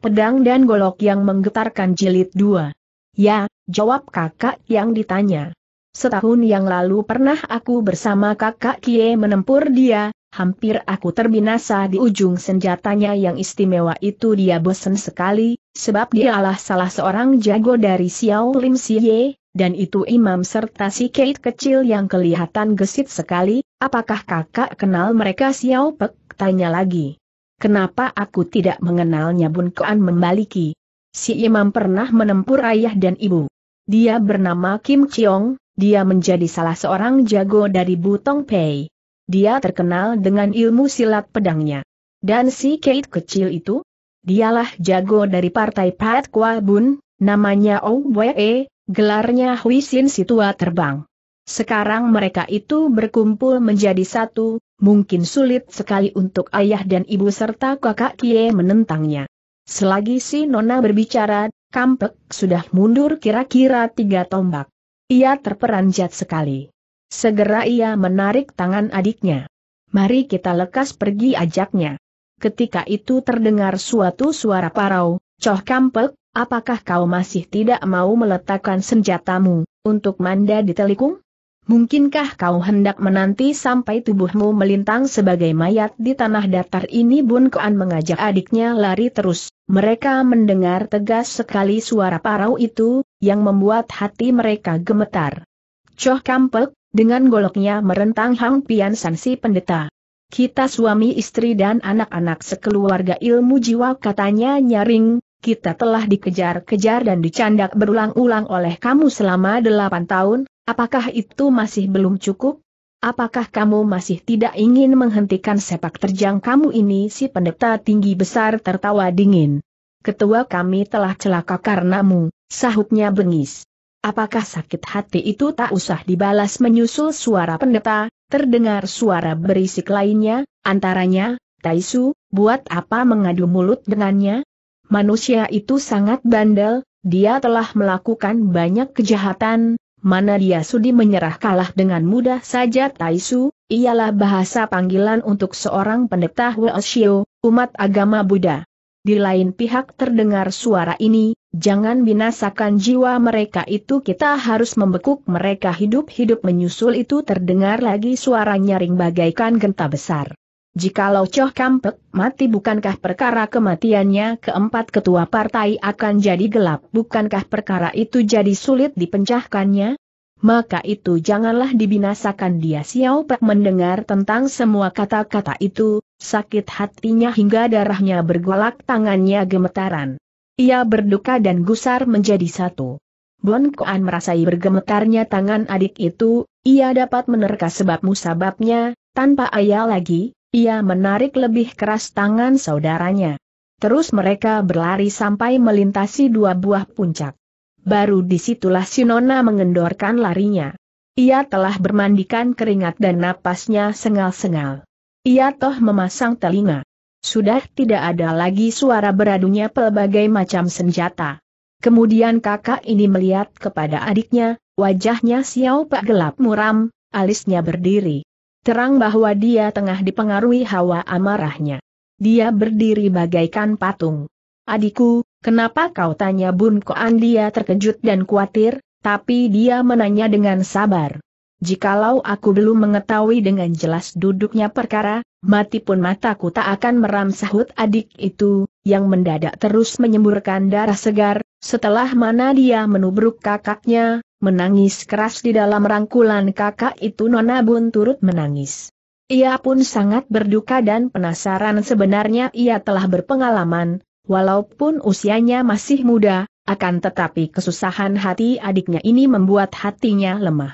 Pedang dan golok yang menggetarkan jilid dua. Ya, jawab kakak yang ditanya. Setahun yang lalu pernah aku bersama kakak Kie menempur dia, hampir aku terbinasa di ujung senjatanya yang istimewa itu dia bosan sekali, sebab dialah salah seorang jago dari Xiao Lim Siye, dan itu imam serta si Kate kecil yang kelihatan gesit sekali, apakah kakak kenal mereka Xiao Pek? Tanya lagi. Kenapa aku tidak mengenalnya Bun Koan membaliki? Si imam pernah menempur ayah dan ibu. Dia bernama Kim Cheong, dia menjadi salah seorang jago dari Butong Pei. Dia terkenal dengan ilmu silat pedangnya. Dan si Kate kecil itu? Dialah jago dari partai Pat Kwa Bun, namanya Owe, e, gelarnya Hui Sin Situa Terbang. Sekarang mereka itu berkumpul menjadi satu, mungkin sulit sekali untuk ayah dan ibu serta kakak Kie menentangnya. Selagi si Nona berbicara, Kampek sudah mundur kira-kira tiga tombak. Ia terperanjat sekali. Segera ia menarik tangan adiknya. Mari kita lekas pergi ajaknya. Ketika itu terdengar suatu suara parau, Coh Kampek, apakah kau masih tidak mau meletakkan senjatamu, untuk manda di telikung? Mungkinkah kau hendak menanti sampai tubuhmu melintang sebagai mayat di tanah datar ini Bun Koan mengajak adiknya lari terus. Mereka mendengar tegas sekali suara parau itu, yang membuat hati mereka gemetar. Choh Kampek, dengan goloknya merentang Hang Pian San pendeta. Kita suami istri dan anak-anak sekeluarga ilmu jiwa katanya nyaring, kita telah dikejar-kejar dan dicandak berulang-ulang oleh kamu selama delapan tahun, Apakah itu masih belum cukup? Apakah kamu masih tidak ingin menghentikan sepak terjang kamu ini? Si pendeta tinggi besar tertawa dingin. Ketua kami telah celaka karenamu, sahutnya bengis. Apakah sakit hati itu tak usah dibalas menyusul suara pendeta, terdengar suara berisik lainnya, antaranya, Taisu, buat apa mengadu mulut dengannya? Manusia itu sangat bandel, dia telah melakukan banyak kejahatan, mana dia sudi menyerah kalah dengan mudah saja Taisu, ialah bahasa panggilan untuk seorang pendeta Weoshio, umat agama Buddha. Di lain pihak terdengar suara ini, jangan binasakan jiwa mereka itu kita harus membekuk mereka hidup-hidup menyusul itu terdengar lagi suara nyaring bagaikan genta besar. Jikalau Choh Kampek mati bukankah perkara kematiannya keempat ketua partai akan jadi gelap? Bukankah perkara itu jadi sulit dipencahkannya? Maka itu janganlah dibinasakan dia Xiao Pek mendengar tentang semua kata-kata itu, sakit hatinya hingga darahnya bergolak tangannya gemetaran. Ia berduka dan gusar menjadi satu. Bon Koan merasai bergemetarnya tangan adik itu, ia dapat menerka sebab musababnya, tanpa ayah lagi, ia menarik lebih keras tangan saudaranya. Terus mereka berlari sampai melintasi dua buah puncak. Baru disitulah Sinona mengendorkan larinya. Ia telah bermandikan keringat dan napasnya sengal-sengal. Ia toh memasang telinga. Sudah tidak ada lagi suara beradunya pelbagai macam senjata. Kemudian kakak ini melihat kepada adiknya, wajahnya siau pak gelap muram, alisnya berdiri. Terang bahwa dia tengah dipengaruhi hawa amarahnya. Dia berdiri bagaikan patung. Adikku, kenapa kau tanya Bun Koan dia terkejut dan khawatir, tapi dia menanya dengan sabar. Jikalau aku belum mengetahui dengan jelas duduknya perkara, mati pun mataku tak akan meram sahut adik itu, yang mendadak terus menyemburkan darah segar, setelah mana dia menubruk kakaknya, menangis keras di dalam rangkulan kakak itu Nona Bun turut menangis. Ia pun sangat berduka dan penasaran sebenarnya ia telah berpengalaman, walaupun usianya masih muda, akan tetapi kesusahan hati adiknya ini membuat hatinya lemah.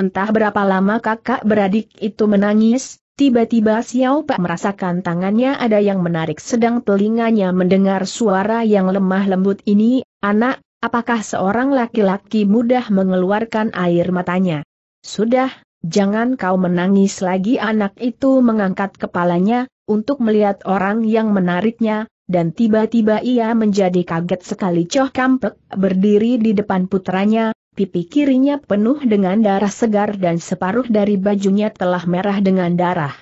Entah berapa lama kakak beradik itu menangis, tiba-tiba Xiao Pak merasakan tangannya ada yang menarik sedang telinganya mendengar suara yang lemah lembut ini, anak, Apakah seorang laki-laki mudah mengeluarkan air matanya? Sudah, jangan kau menangis lagi anak itu mengangkat kepalanya, untuk melihat orang yang menariknya, dan tiba-tiba ia menjadi kaget sekali Coh Kampek berdiri di depan putranya, pipi kirinya penuh dengan darah segar dan separuh dari bajunya telah merah dengan darah.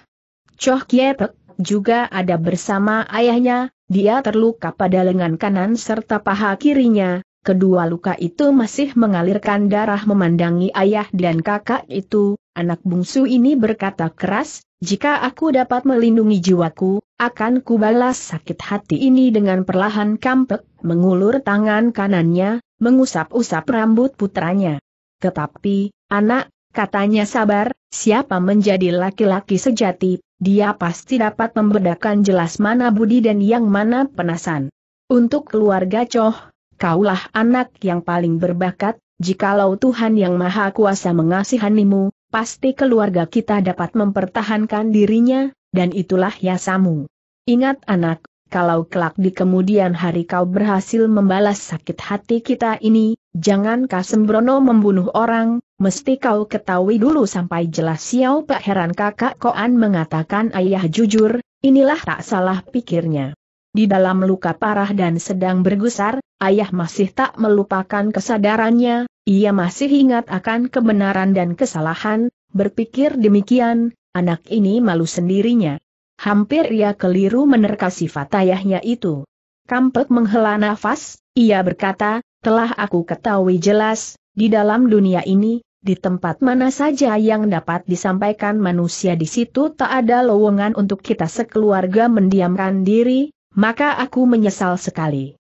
Coh Kiepek juga ada bersama ayahnya, dia terluka pada lengan kanan serta paha kirinya, Kedua luka itu masih mengalirkan darah memandangi ayah dan kakak itu, anak bungsu ini berkata keras, jika aku dapat melindungi jiwaku, akan kubalas sakit hati ini dengan perlahan kampek, mengulur tangan kanannya, mengusap-usap rambut putranya. Tetapi, anak, katanya sabar, siapa menjadi laki-laki sejati, dia pasti dapat membedakan jelas mana budi dan yang mana penasan. Untuk keluarga Choh, kaulah anak yang paling berbakat, jikalau Tuhan Yang Maha Kuasa mengasihanimu, pasti keluarga kita dapat mempertahankan dirinya, dan itulah yasamu. Ingat anak, kalau kelak di kemudian hari kau berhasil membalas sakit hati kita ini, jangan kau sembrono membunuh orang, mesti kau ketahui dulu sampai jelas siau Pak Heran kakak Koan mengatakan ayah jujur, inilah tak salah pikirnya di dalam luka parah dan sedang bergusar, ayah masih tak melupakan kesadarannya, ia masih ingat akan kebenaran dan kesalahan, berpikir demikian, anak ini malu sendirinya. Hampir ia keliru menerka sifat ayahnya itu. Kampek menghela nafas, ia berkata, telah aku ketahui jelas, di dalam dunia ini, di tempat mana saja yang dapat disampaikan manusia di situ tak ada lowongan untuk kita sekeluarga mendiamkan diri, maka aku menyesal sekali.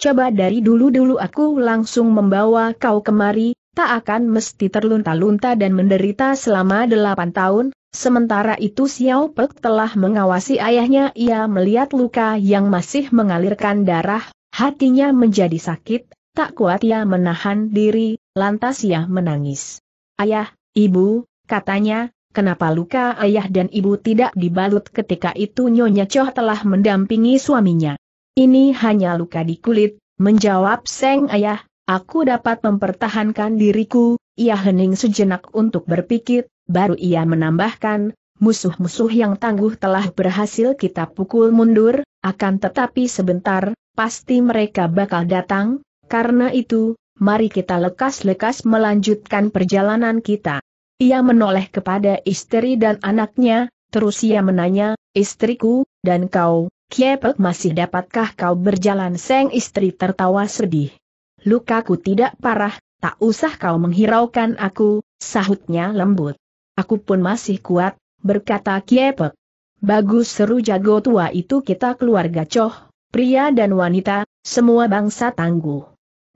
Coba dari dulu-dulu aku langsung membawa kau kemari, tak akan mesti terlunta-lunta dan menderita selama delapan tahun, sementara itu Xiao Pek telah mengawasi ayahnya ia melihat luka yang masih mengalirkan darah, hatinya menjadi sakit, tak kuat ia menahan diri, lantas ia menangis. Ayah, ibu, katanya, Kenapa luka ayah dan ibu tidak dibalut ketika itu Nyonya Choh telah mendampingi suaminya? Ini hanya luka di kulit, menjawab Seng Ayah, aku dapat mempertahankan diriku, ia hening sejenak untuk berpikir, baru ia menambahkan, musuh-musuh yang tangguh telah berhasil kita pukul mundur, akan tetapi sebentar, pasti mereka bakal datang, karena itu, mari kita lekas-lekas melanjutkan perjalanan kita. Ia menoleh kepada istri dan anaknya, terus ia menanya, istriku, dan kau, Kiepek masih dapatkah kau berjalan? Seng istri tertawa sedih. Lukaku tidak parah, tak usah kau menghiraukan aku, sahutnya lembut. Aku pun masih kuat, berkata Kiepek. Bagus seru jago tua itu kita keluarga coh, pria dan wanita, semua bangsa tangguh.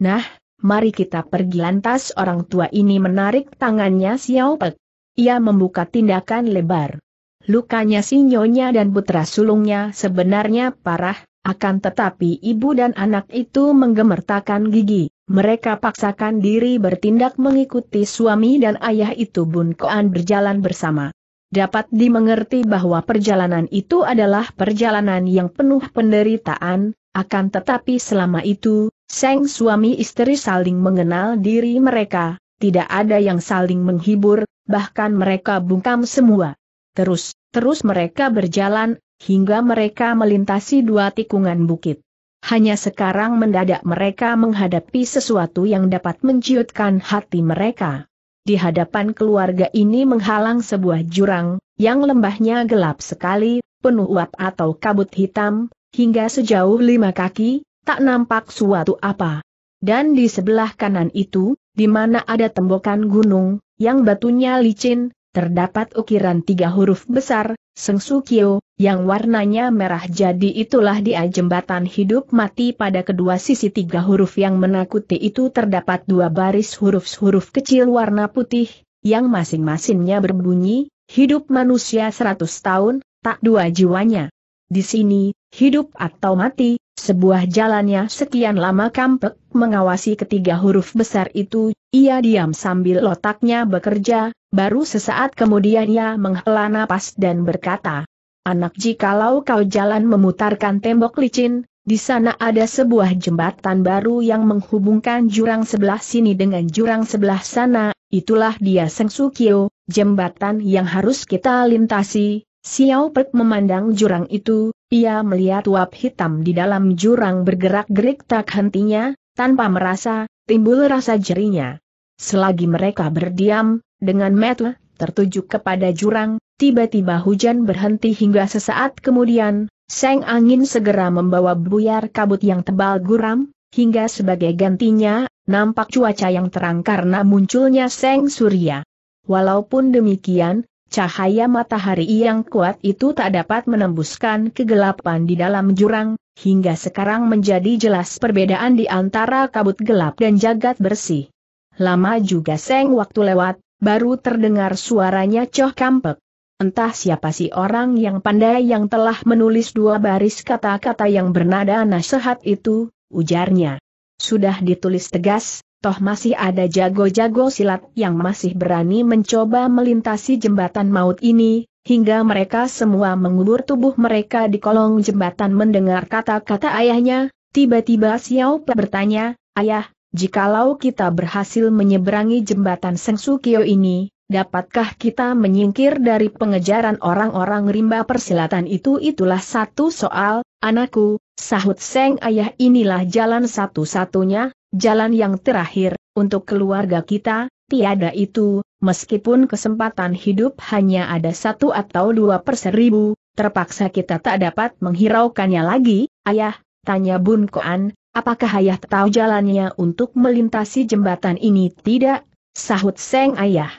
Nah, mari kita pergi lantas orang tua ini menarik tangannya Xiao Pek. Ia membuka tindakan lebar. Lukanya si nyonya dan putra sulungnya sebenarnya parah, akan tetapi ibu dan anak itu menggemertakan gigi. Mereka paksakan diri bertindak mengikuti suami dan ayah itu Bun Koan berjalan bersama. Dapat dimengerti bahwa perjalanan itu adalah perjalanan yang penuh penderitaan, akan tetapi selama itu, Seng suami istri saling mengenal diri mereka, tidak ada yang saling menghibur, bahkan mereka bungkam semua. Terus, terus mereka berjalan, hingga mereka melintasi dua tikungan bukit. Hanya sekarang mendadak mereka menghadapi sesuatu yang dapat menciutkan hati mereka. Di hadapan keluarga ini menghalang sebuah jurang, yang lembahnya gelap sekali, penuh uap atau kabut hitam, hingga sejauh lima kaki, tak nampak suatu apa. Dan di sebelah kanan itu, di mana ada tembokan gunung, yang batunya licin, terdapat ukiran tiga huruf besar, Sukyo, yang warnanya merah jadi itulah dia jembatan hidup mati pada kedua sisi tiga huruf yang menakuti itu terdapat dua baris huruf-huruf kecil warna putih, yang masing-masingnya berbunyi, hidup manusia seratus tahun, tak dua jiwanya. Di sini, hidup atau mati, sebuah jalannya sekian lama kampek, mengawasi ketiga huruf besar itu, ia diam sambil otaknya bekerja, baru sesaat kemudian ia menghela napas dan berkata, Anak jikalau kau jalan memutarkan tembok licin, di sana ada sebuah jembatan baru yang menghubungkan jurang sebelah sini dengan jurang sebelah sana, itulah dia Sengsukyo, jembatan yang harus kita lintasi. Xiao Pek memandang jurang itu, ia melihat uap hitam di dalam jurang bergerak-gerik tak hentinya, tanpa merasa, timbul rasa jerinya. Selagi mereka berdiam, dengan metu, tertuju kepada jurang, tiba-tiba hujan berhenti hingga sesaat kemudian, seng angin segera membawa buyar kabut yang tebal guram, hingga sebagai gantinya, nampak cuaca yang terang karena munculnya seng surya. Walaupun demikian, Cahaya matahari yang kuat itu tak dapat menembuskan kegelapan di dalam jurang, hingga sekarang menjadi jelas perbedaan di antara kabut gelap dan jagat bersih. Lama juga seng waktu lewat, baru terdengar suaranya Coh Kampek. Entah siapa si orang yang pandai yang telah menulis dua baris kata-kata yang bernada nasihat itu, ujarnya. Sudah ditulis tegas, toh masih ada jago-jago silat yang masih berani mencoba melintasi jembatan maut ini, hingga mereka semua mengulur tubuh mereka di kolong jembatan mendengar kata-kata ayahnya, tiba-tiba Xiao Pe bertanya, Ayah, jikalau kita berhasil menyeberangi jembatan Seng Sukio ini, Dapatkah kita menyingkir dari pengejaran orang-orang rimba persilatan itu itulah satu soal, anakku, sahut Seng Ayah inilah jalan satu-satunya, jalan yang terakhir, untuk keluarga kita, tiada itu, meskipun kesempatan hidup hanya ada satu atau dua per seribu, terpaksa kita tak dapat menghiraukannya lagi, ayah, tanya Bun Koan, apakah ayah tahu jalannya untuk melintasi jembatan ini tidak, sahut Seng ayah.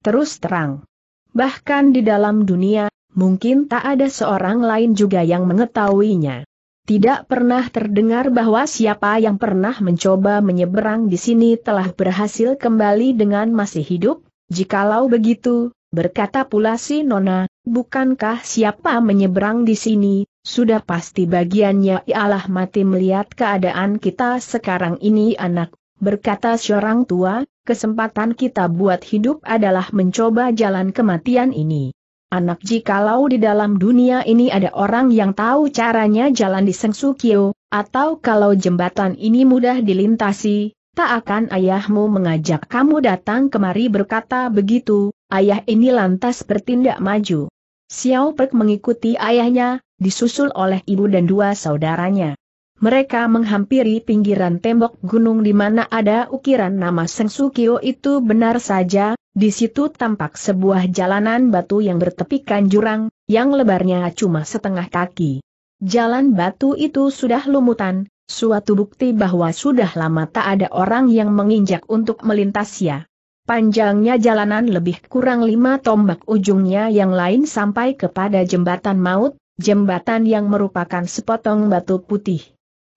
Terus terang. Bahkan di dalam dunia, mungkin tak ada seorang lain juga yang mengetahuinya. Tidak pernah terdengar bahwa siapa yang pernah mencoba menyeberang di sini telah berhasil kembali dengan masih hidup, jikalau begitu, berkata pula si Nona, bukankah siapa menyeberang di sini, sudah pasti bagiannya ialah mati melihat keadaan kita sekarang ini anak, berkata seorang tua, kesempatan kita buat hidup adalah mencoba jalan kematian ini. Anak jikalau di dalam dunia ini ada orang yang tahu caranya jalan di Sengsukyo, atau kalau jembatan ini mudah dilintasi, tak akan ayahmu mengajak kamu datang kemari berkata begitu, ayah ini lantas bertindak maju. Xiao Pek mengikuti ayahnya, disusul oleh ibu dan dua saudaranya mereka menghampiri pinggiran tembok gunung di mana ada ukiran nama Seng Sukio itu benar saja, di situ tampak sebuah jalanan batu yang bertepikan jurang, yang lebarnya cuma setengah kaki. Jalan batu itu sudah lumutan, suatu bukti bahwa sudah lama tak ada orang yang menginjak untuk melintasnya. Panjangnya jalanan lebih kurang lima tombak ujungnya yang lain sampai kepada jembatan maut, jembatan yang merupakan sepotong batu putih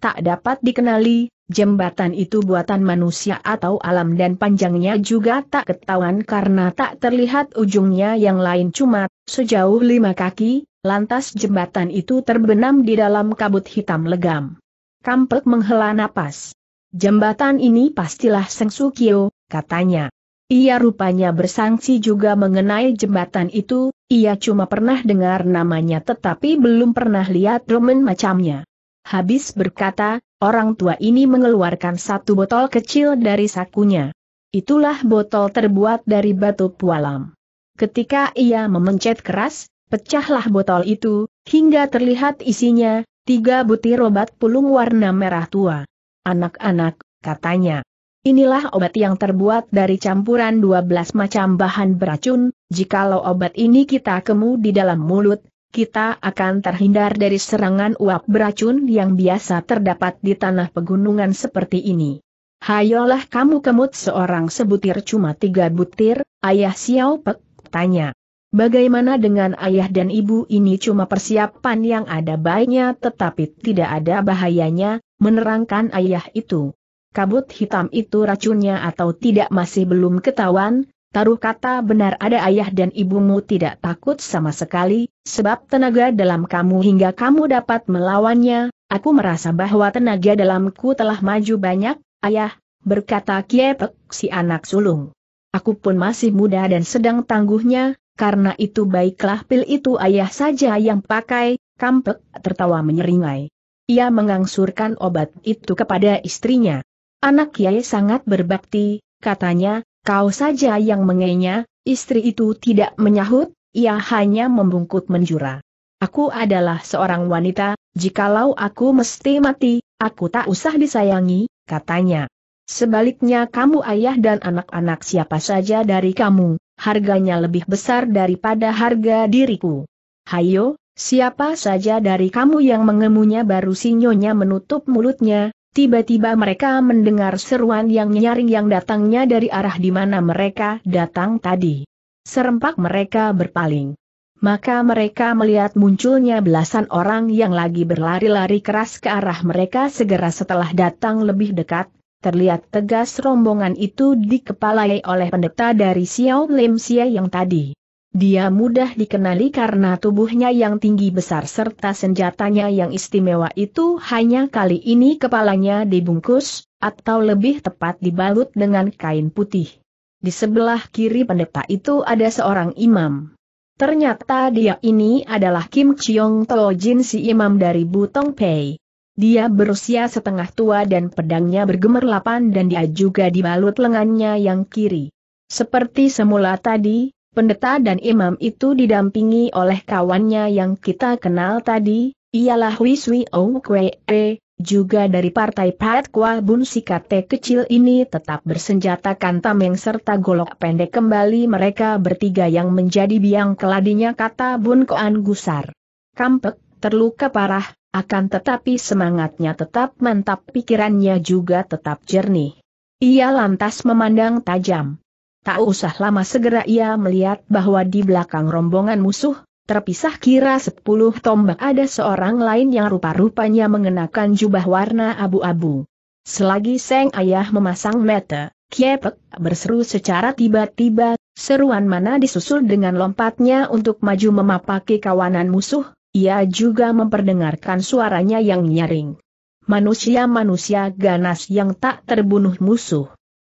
tak dapat dikenali, jembatan itu buatan manusia atau alam dan panjangnya juga tak ketahuan karena tak terlihat ujungnya yang lain cuma sejauh lima kaki, lantas jembatan itu terbenam di dalam kabut hitam legam. Kampek menghela napas. Jembatan ini pastilah Seng Sukyo, katanya. Ia rupanya bersangsi juga mengenai jembatan itu, ia cuma pernah dengar namanya tetapi belum pernah lihat roman macamnya. Habis berkata, orang tua ini mengeluarkan satu botol kecil dari sakunya. Itulah botol terbuat dari batu pualam. Ketika ia memencet keras, pecahlah botol itu, hingga terlihat isinya, tiga butir obat pulung warna merah tua. Anak-anak, katanya. Inilah obat yang terbuat dari campuran 12 macam bahan beracun, jikalau obat ini kita kemu di dalam mulut, kita akan terhindar dari serangan uap beracun yang biasa terdapat di tanah pegunungan seperti ini. Hayolah kamu kemut seorang sebutir cuma tiga butir, ayah Xiao Pek, tanya. Bagaimana dengan ayah dan ibu ini cuma persiapan yang ada baiknya tetapi tidak ada bahayanya, menerangkan ayah itu. Kabut hitam itu racunnya atau tidak masih belum ketahuan, taruh kata benar ada ayah dan ibumu tidak takut sama sekali, sebab tenaga dalam kamu hingga kamu dapat melawannya, aku merasa bahwa tenaga dalamku telah maju banyak, ayah, berkata Kiepek si anak sulung. Aku pun masih muda dan sedang tangguhnya, karena itu baiklah pil itu ayah saja yang pakai, Kampek tertawa menyeringai. Ia mengangsurkan obat itu kepada istrinya. Anak Kiai sangat berbakti, katanya, Kau saja yang mengenya, istri itu tidak menyahut, ia hanya membungkuk menjura. Aku adalah seorang wanita, jikalau aku mesti mati, aku tak usah disayangi, katanya. Sebaliknya kamu ayah dan anak-anak siapa saja dari kamu, harganya lebih besar daripada harga diriku. Hayo, siapa saja dari kamu yang mengemunya baru sinyonya menutup mulutnya, Tiba-tiba mereka mendengar seruan yang nyaring yang datangnya dari arah di mana mereka datang tadi. Serempak mereka berpaling. Maka mereka melihat munculnya belasan orang yang lagi berlari-lari keras ke arah mereka segera setelah datang lebih dekat, terlihat tegas rombongan itu dikepalai oleh pendeta dari Xiao Lim Xie yang tadi. Dia mudah dikenali karena tubuhnya yang tinggi besar serta senjatanya yang istimewa itu hanya kali ini kepalanya dibungkus, atau lebih tepat dibalut dengan kain putih. Di sebelah kiri pendeta itu ada seorang imam. Ternyata dia ini adalah Kim Chiong Jin si imam dari Butong Pei. Dia berusia setengah tua dan pedangnya bergemerlapan dan dia juga dibalut lengannya yang kiri. Seperti semula tadi, Pendeta dan imam itu didampingi oleh kawannya yang kita kenal tadi, ialah Wiswi Ong Kwe, e. juga dari partai Pat Kwa Bun Sikate kecil ini tetap bersenjatakan tameng serta golok pendek kembali mereka bertiga yang menjadi biang keladinya kata Bun Koan Gusar. Kampek, terluka parah, akan tetapi semangatnya tetap mantap pikirannya juga tetap jernih. Ia lantas memandang tajam. Tak usah lama segera ia melihat bahwa di belakang rombongan musuh, terpisah kira sepuluh tombak ada seorang lain yang rupa-rupanya mengenakan jubah warna abu-abu. Selagi Seng Ayah memasang mata, Kiepek berseru secara tiba-tiba, seruan mana disusul dengan lompatnya untuk maju memapaki kawanan musuh, ia juga memperdengarkan suaranya yang nyaring. Manusia-manusia ganas yang tak terbunuh musuh.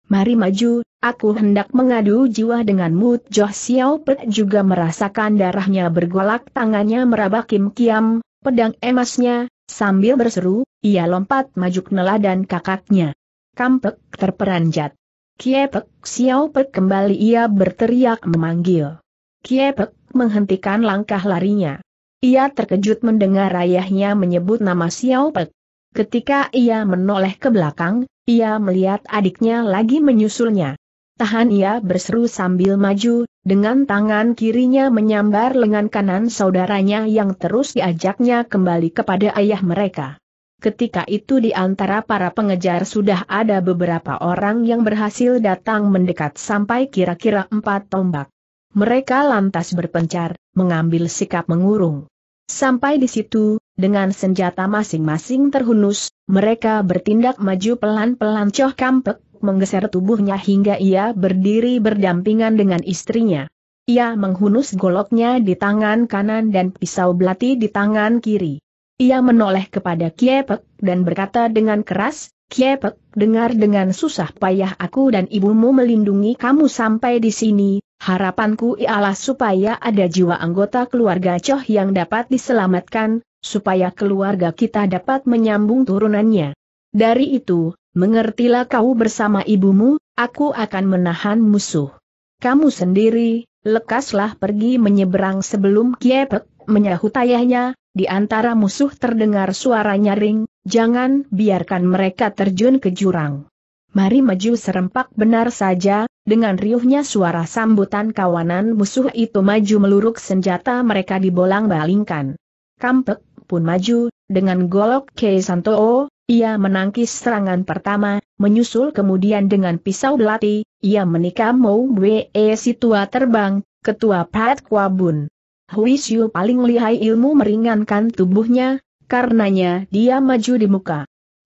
Mari maju, aku hendak mengadu jiwa denganmu. Joh Xiao Pet juga merasakan darahnya bergolak tangannya meraba Kim Kiam, pedang emasnya, sambil berseru, ia lompat maju dan kakaknya. Kampek terperanjat. Kiepek Xiao Pet kembali ia berteriak memanggil. Kiepek menghentikan langkah larinya. Ia terkejut mendengar ayahnya menyebut nama Xiao Pet. Ketika ia menoleh ke belakang, ia melihat adiknya lagi menyusulnya. Tahan ia berseru sambil maju, dengan tangan kirinya menyambar lengan kanan saudaranya yang terus diajaknya kembali kepada ayah mereka. Ketika itu di antara para pengejar sudah ada beberapa orang yang berhasil datang mendekat sampai kira-kira empat tombak. Mereka lantas berpencar, mengambil sikap mengurung. Sampai di situ, dengan senjata masing-masing terhunus, mereka bertindak maju pelan-pelan Choh Kampek menggeser tubuhnya hingga ia berdiri berdampingan dengan istrinya. Ia menghunus goloknya di tangan kanan dan pisau belati di tangan kiri. Ia menoleh kepada Kiepek dan berkata dengan keras, Kiepek, dengar dengan susah payah aku dan ibumu melindungi kamu sampai di sini, harapanku ialah supaya ada jiwa anggota keluarga Choh yang dapat diselamatkan, supaya keluarga kita dapat menyambung turunannya. Dari itu, mengertilah kau bersama ibumu, aku akan menahan musuh. Kamu sendiri, lekaslah pergi menyeberang sebelum Kiepek menyahut ayahnya, di antara musuh terdengar suara nyaring, jangan biarkan mereka terjun ke jurang. Mari maju serempak benar saja, dengan riuhnya suara sambutan kawanan musuh itu maju meluruk senjata mereka dibolang-balingkan. Kampek, pun maju, dengan golok Kei Santoo, ia menangkis serangan pertama, menyusul kemudian dengan pisau belati, ia menikam Mo Bwe Situa terbang, ketua Pat Kwa Bun. Hui Xiu paling lihai ilmu meringankan tubuhnya, karenanya dia maju di muka.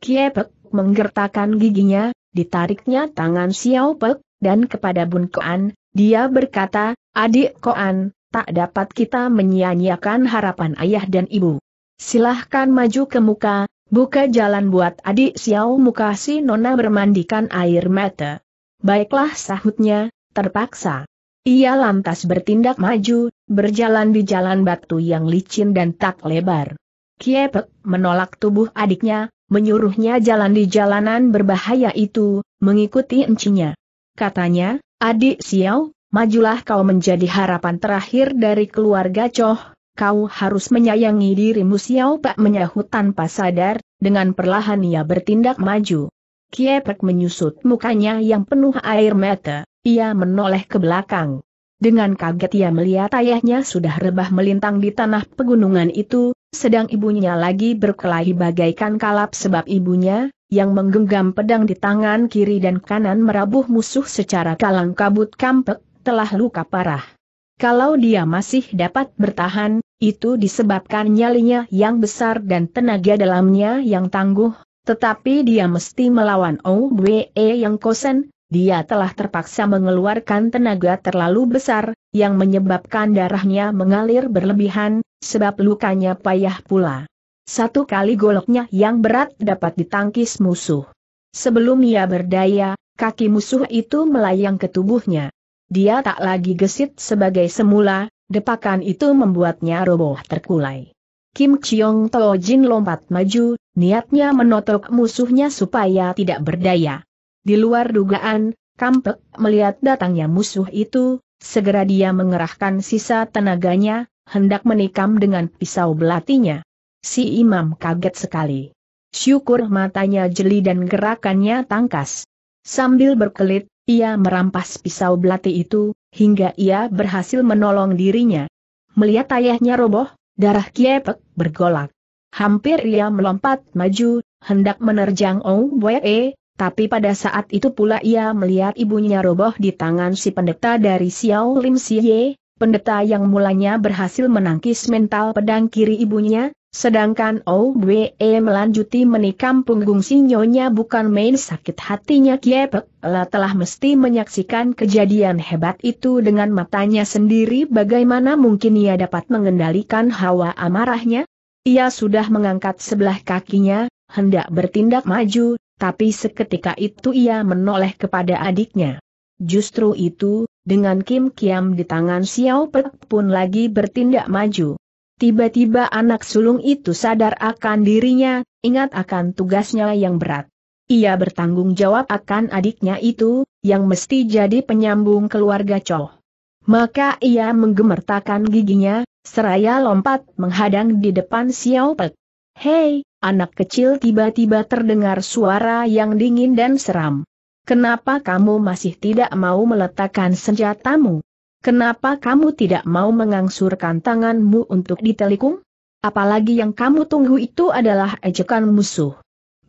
Kiepek menggertakkan giginya, ditariknya tangan Xiao Pek, dan kepada Bun Koan, dia berkata, Adik Koan, tak dapat kita menyia-nyiakan harapan ayah dan ibu. Silahkan maju ke muka, buka jalan buat adik Xiao muka si Nona bermandikan air mata. Baiklah sahutnya, terpaksa. Ia lantas bertindak maju, berjalan di jalan batu yang licin dan tak lebar. Kiepek menolak tubuh adiknya, menyuruhnya jalan di jalanan berbahaya itu, mengikuti encinya. Katanya, adik Xiao, majulah kau menjadi harapan terakhir dari keluarga Choh, kau harus menyayangi dirimu Xiao Pak menyahut tanpa sadar, dengan perlahan ia bertindak maju. Kiepek menyusut mukanya yang penuh air mata, ia menoleh ke belakang. Dengan kaget ia melihat ayahnya sudah rebah melintang di tanah pegunungan itu, sedang ibunya lagi berkelahi bagaikan kalap sebab ibunya, yang menggenggam pedang di tangan kiri dan kanan merabuh musuh secara kalang kabut kampek, telah luka parah. Kalau dia masih dapat bertahan, itu disebabkan nyalinya yang besar dan tenaga dalamnya yang tangguh, tetapi dia mesti melawan Owe yang kosen, dia telah terpaksa mengeluarkan tenaga terlalu besar, yang menyebabkan darahnya mengalir berlebihan, sebab lukanya payah pula. Satu kali goloknya yang berat dapat ditangkis musuh. Sebelum ia berdaya, kaki musuh itu melayang ke tubuhnya. Dia tak lagi gesit sebagai semula, depakan itu membuatnya roboh terkulai. Kim Chiong Tao Jin lompat maju, niatnya menotok musuhnya supaya tidak berdaya. Di luar dugaan, Kampek melihat datangnya musuh itu, segera dia mengerahkan sisa tenaganya, hendak menikam dengan pisau belatinya. Si imam kaget sekali. Syukur matanya jeli dan gerakannya tangkas. Sambil berkelit, ia merampas pisau belati itu, hingga ia berhasil menolong dirinya. Melihat ayahnya roboh, darah Kiepek bergolak. Hampir ia melompat maju, hendak menerjang Ong Wee, tapi pada saat itu pula ia melihat ibunya roboh di tangan si pendeta dari Xiao Lim Siye, pendeta yang mulanya berhasil menangkis mental pedang kiri ibunya, Sedangkan Owe melanjuti menikam punggung sinyonya bukan main sakit hatinya Kiepek, lah telah mesti menyaksikan kejadian hebat itu dengan matanya sendiri bagaimana mungkin ia dapat mengendalikan hawa amarahnya? Ia sudah mengangkat sebelah kakinya, hendak bertindak maju, tapi seketika itu ia menoleh kepada adiknya. Justru itu, dengan Kim Kiam di tangan Xiao Pek pun lagi bertindak maju. Tiba-tiba anak sulung itu sadar akan dirinya, ingat akan tugasnya yang berat. Ia bertanggung jawab akan adiknya itu, yang mesti jadi penyambung keluarga Chow. Maka ia menggemertakan giginya, seraya lompat menghadang di depan Xiao Pek. Hei, anak kecil tiba-tiba terdengar suara yang dingin dan seram. Kenapa kamu masih tidak mau meletakkan senjatamu? Kenapa kamu tidak mau mengangsurkan tanganmu untuk ditelikung? Apalagi yang kamu tunggu itu adalah ejekan musuh.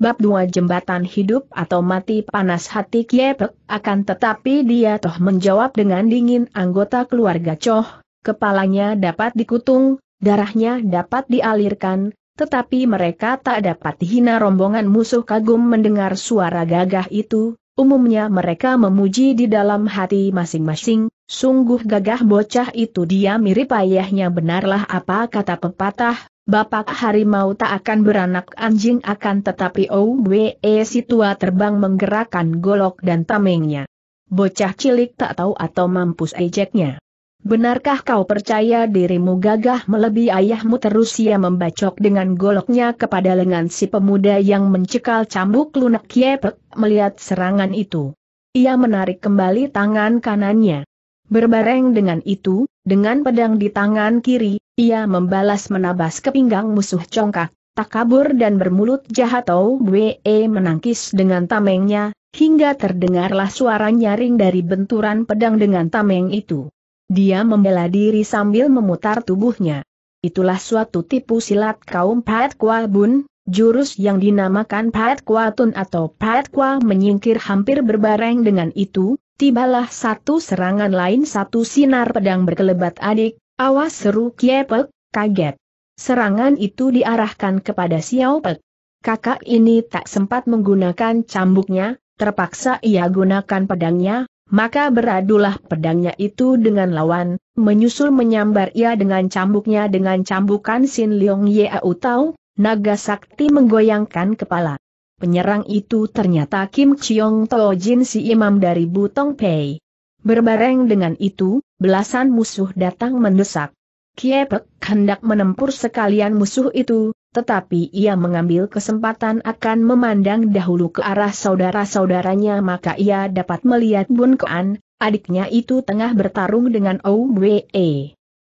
Bab dua Jembatan Hidup atau Mati Panas Hati Kiepek, akan tetapi dia toh menjawab dengan dingin anggota keluarga Choh, kepalanya dapat dikutung, darahnya dapat dialirkan, tetapi mereka tak dapat hina rombongan musuh kagum mendengar suara gagah itu, umumnya mereka memuji di dalam hati masing-masing, Sungguh gagah bocah itu dia mirip ayahnya benarlah apa kata pepatah, Bapak harimau tak akan beranak anjing akan tetapi Owe oh, e, si tua terbang menggerakkan golok dan tamengnya. Bocah cilik tak tahu atau mampus ejeknya. Benarkah kau percaya dirimu gagah melebihi ayahmu terus ia membacok dengan goloknya kepada lengan si pemuda yang mencekal cambuk lunak Yepek melihat serangan itu. Ia menarik kembali tangan kanannya. Berbareng dengan itu, dengan pedang di tangan kiri, ia membalas menabas ke pinggang musuh congkak, tak kabur dan bermulut jahat Tau Bwe menangkis dengan tamengnya, hingga terdengarlah suara nyaring dari benturan pedang dengan tameng itu. Dia membela diri sambil memutar tubuhnya. Itulah suatu tipu silat kaum Pat Kwa Bun, jurus yang dinamakan Pat Kwa Tun atau Pat Kwa menyingkir hampir berbareng dengan itu, Tibalah satu serangan lain satu sinar pedang berkelebat adik, awas seru Kiepek, kaget. Serangan itu diarahkan kepada Xiao Pek. Kakak ini tak sempat menggunakan cambuknya, terpaksa ia gunakan pedangnya, maka beradulah pedangnya itu dengan lawan, menyusul menyambar ia dengan cambuknya dengan cambukan Sin Leong Yeau Tau, naga sakti menggoyangkan kepala. Penyerang itu ternyata Kim Chiong To Jin si imam dari Butong Pei. Berbareng dengan itu, belasan musuh datang mendesak. Kiepek hendak menempur sekalian musuh itu, tetapi ia mengambil kesempatan akan memandang dahulu ke arah saudara-saudaranya maka ia dapat melihat Bun Koan, adiknya itu tengah bertarung dengan Ou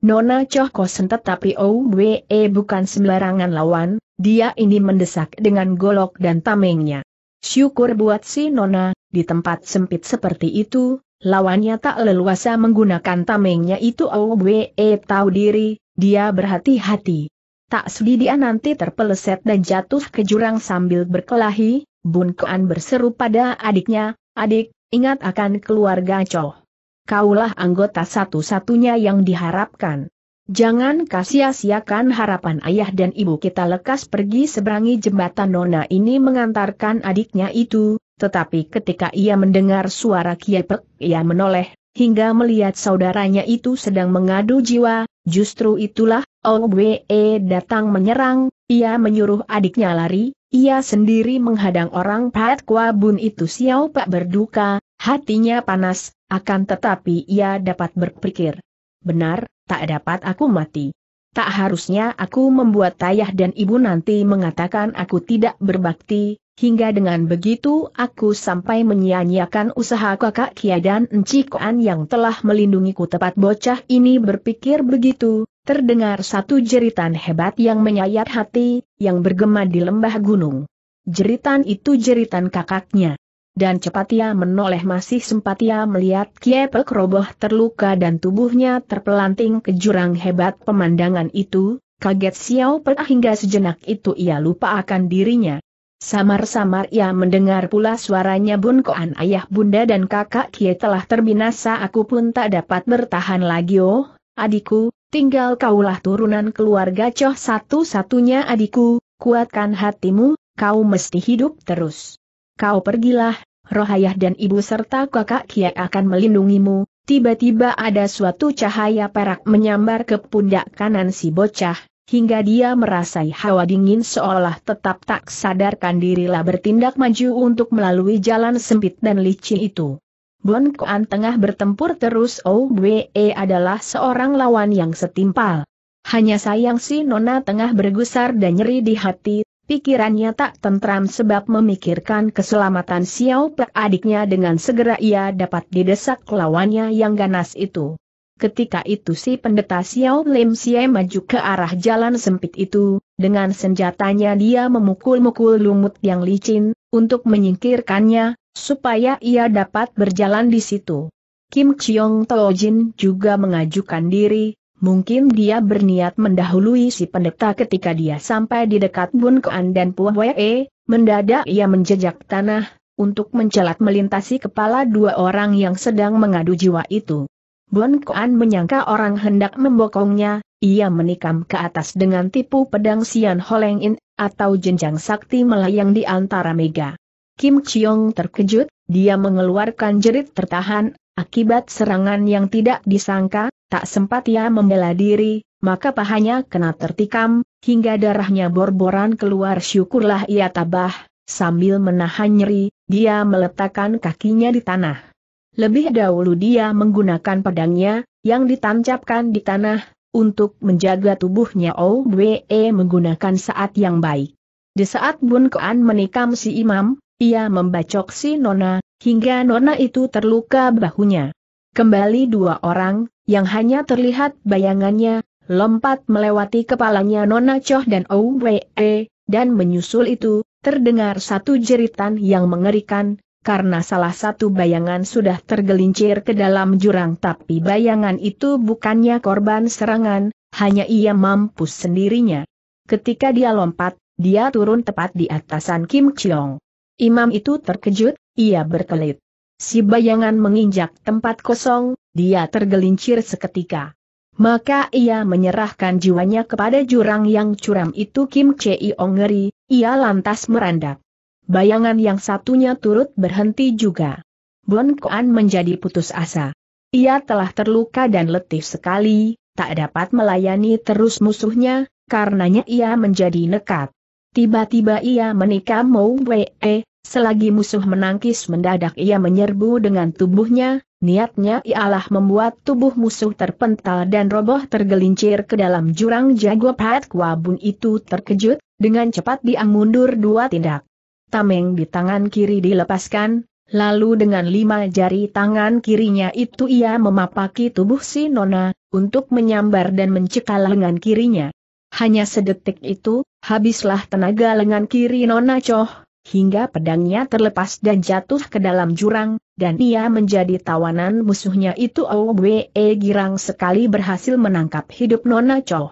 Nona Choh Kosen tetapi Owe e bukan sembarangan lawan, dia ini mendesak dengan golok dan tamengnya. Syukur buat si Nona, di tempat sempit seperti itu, lawannya tak leluasa menggunakan tamengnya itu Owe e tahu diri, dia berhati-hati. Tak sudi dia nanti terpeleset dan jatuh ke jurang sambil berkelahi, Bun Kuan berseru pada adiknya, adik, ingat akan keluarga Choh kaulah anggota satu-satunya yang diharapkan. Jangan kasia-siakan harapan ayah dan ibu kita lekas pergi seberangi jembatan Nona ini mengantarkan adiknya itu, tetapi ketika ia mendengar suara Kiepek, ia menoleh, hingga melihat saudaranya itu sedang mengadu jiwa, justru itulah, Owe e datang menyerang, ia menyuruh adiknya lari, ia sendiri menghadang orang Pat Kwa Bun itu siau Pak berduka, Hatinya panas, akan tetapi ia dapat berpikir. Benar, tak dapat aku mati. Tak harusnya aku membuat tayah dan ibu nanti mengatakan aku tidak berbakti, hingga dengan begitu aku sampai menyia-nyiakan usaha kakak Kia dan Enci yang telah melindungiku tepat bocah ini berpikir begitu, terdengar satu jeritan hebat yang menyayat hati, yang bergema di lembah gunung. Jeritan itu jeritan kakaknya dan cepat ia menoleh masih sempat ia melihat Kiepek roboh terluka dan tubuhnya terpelanting ke jurang hebat pemandangan itu, kaget Xiao Pek hingga sejenak itu ia lupa akan dirinya. Samar-samar ia mendengar pula suaranya Bun Koan ayah bunda dan kakak Kie telah terbinasa aku pun tak dapat bertahan lagi oh, adikku, tinggal kaulah turunan keluarga Coh satu-satunya adikku, kuatkan hatimu, kau mesti hidup terus kau pergilah, rohayah dan ibu serta kakak kia akan melindungimu, tiba-tiba ada suatu cahaya perak menyambar ke pundak kanan si bocah, hingga dia merasai hawa dingin seolah tetap tak sadarkan dirilah bertindak maju untuk melalui jalan sempit dan licin itu. Bon Kuan tengah bertempur terus Owe oh, adalah seorang lawan yang setimpal. Hanya sayang si Nona tengah bergusar dan nyeri di hati, Pikirannya tak tentram sebab memikirkan keselamatan Xiao Pe adiknya dengan segera ia dapat didesak lawannya yang ganas itu. Ketika itu si pendeta Xiao Lim Xie maju ke arah jalan sempit itu, dengan senjatanya dia memukul-mukul lumut yang licin, untuk menyingkirkannya, supaya ia dapat berjalan di situ. Kim Chiong Tojin juga mengajukan diri, Mungkin dia berniat mendahului si pendeta ketika dia sampai di dekat Bun Koan dan Puhwe, mendadak ia menjejak tanah, untuk mencelat melintasi kepala dua orang yang sedang mengadu jiwa itu. Bun Koan menyangka orang hendak membokongnya, ia menikam ke atas dengan tipu pedang Sian Holeng In, atau jenjang sakti melayang di antara mega. Kim Chiong terkejut, dia mengeluarkan jerit tertahan, akibat serangan yang tidak disangka, Tak sempat ia membela diri, maka pahanya kena tertikam, hingga darahnya borboran keluar syukurlah ia tabah, sambil menahan nyeri, dia meletakkan kakinya di tanah. Lebih dahulu dia menggunakan pedangnya, yang ditancapkan di tanah, untuk menjaga tubuhnya Owe oh, menggunakan saat yang baik. Di saat Bun Koan menikam si imam, ia membacok si nona, hingga nona itu terluka bahunya. Kembali dua orang, yang hanya terlihat bayangannya, lompat melewati kepalanya Nona Choh dan Owee, dan menyusul itu, terdengar satu jeritan yang mengerikan, karena salah satu bayangan sudah tergelincir ke dalam jurang tapi bayangan itu bukannya korban serangan, hanya ia mampus sendirinya. Ketika dia lompat, dia turun tepat di atasan Kim Chiong. Imam itu terkejut, ia berkelit. Si bayangan menginjak tempat kosong, dia tergelincir seketika. Maka ia menyerahkan jiwanya kepada jurang yang curam itu Kim Ong ngeri, ia lantas merandak. Bayangan yang satunya turut berhenti juga. Bon Koan menjadi putus asa. Ia telah terluka dan letih sekali, tak dapat melayani terus musuhnya, karenanya ia menjadi nekat. Tiba-tiba ia menikam Mou Wee, Selagi musuh menangkis mendadak ia menyerbu dengan tubuhnya, niatnya ialah membuat tubuh musuh terpental dan roboh tergelincir ke dalam jurang jago Pat Kwabun itu terkejut, dengan cepat dia mundur dua tindak. Tameng di tangan kiri dilepaskan, lalu dengan lima jari tangan kirinya itu ia memapaki tubuh si Nona, untuk menyambar dan mencekal lengan kirinya. Hanya sedetik itu, habislah tenaga lengan kiri Nona Choh, hingga pedangnya terlepas dan jatuh ke dalam jurang, dan ia menjadi tawanan musuhnya itu Owe Girang sekali berhasil menangkap hidup Nona Cho.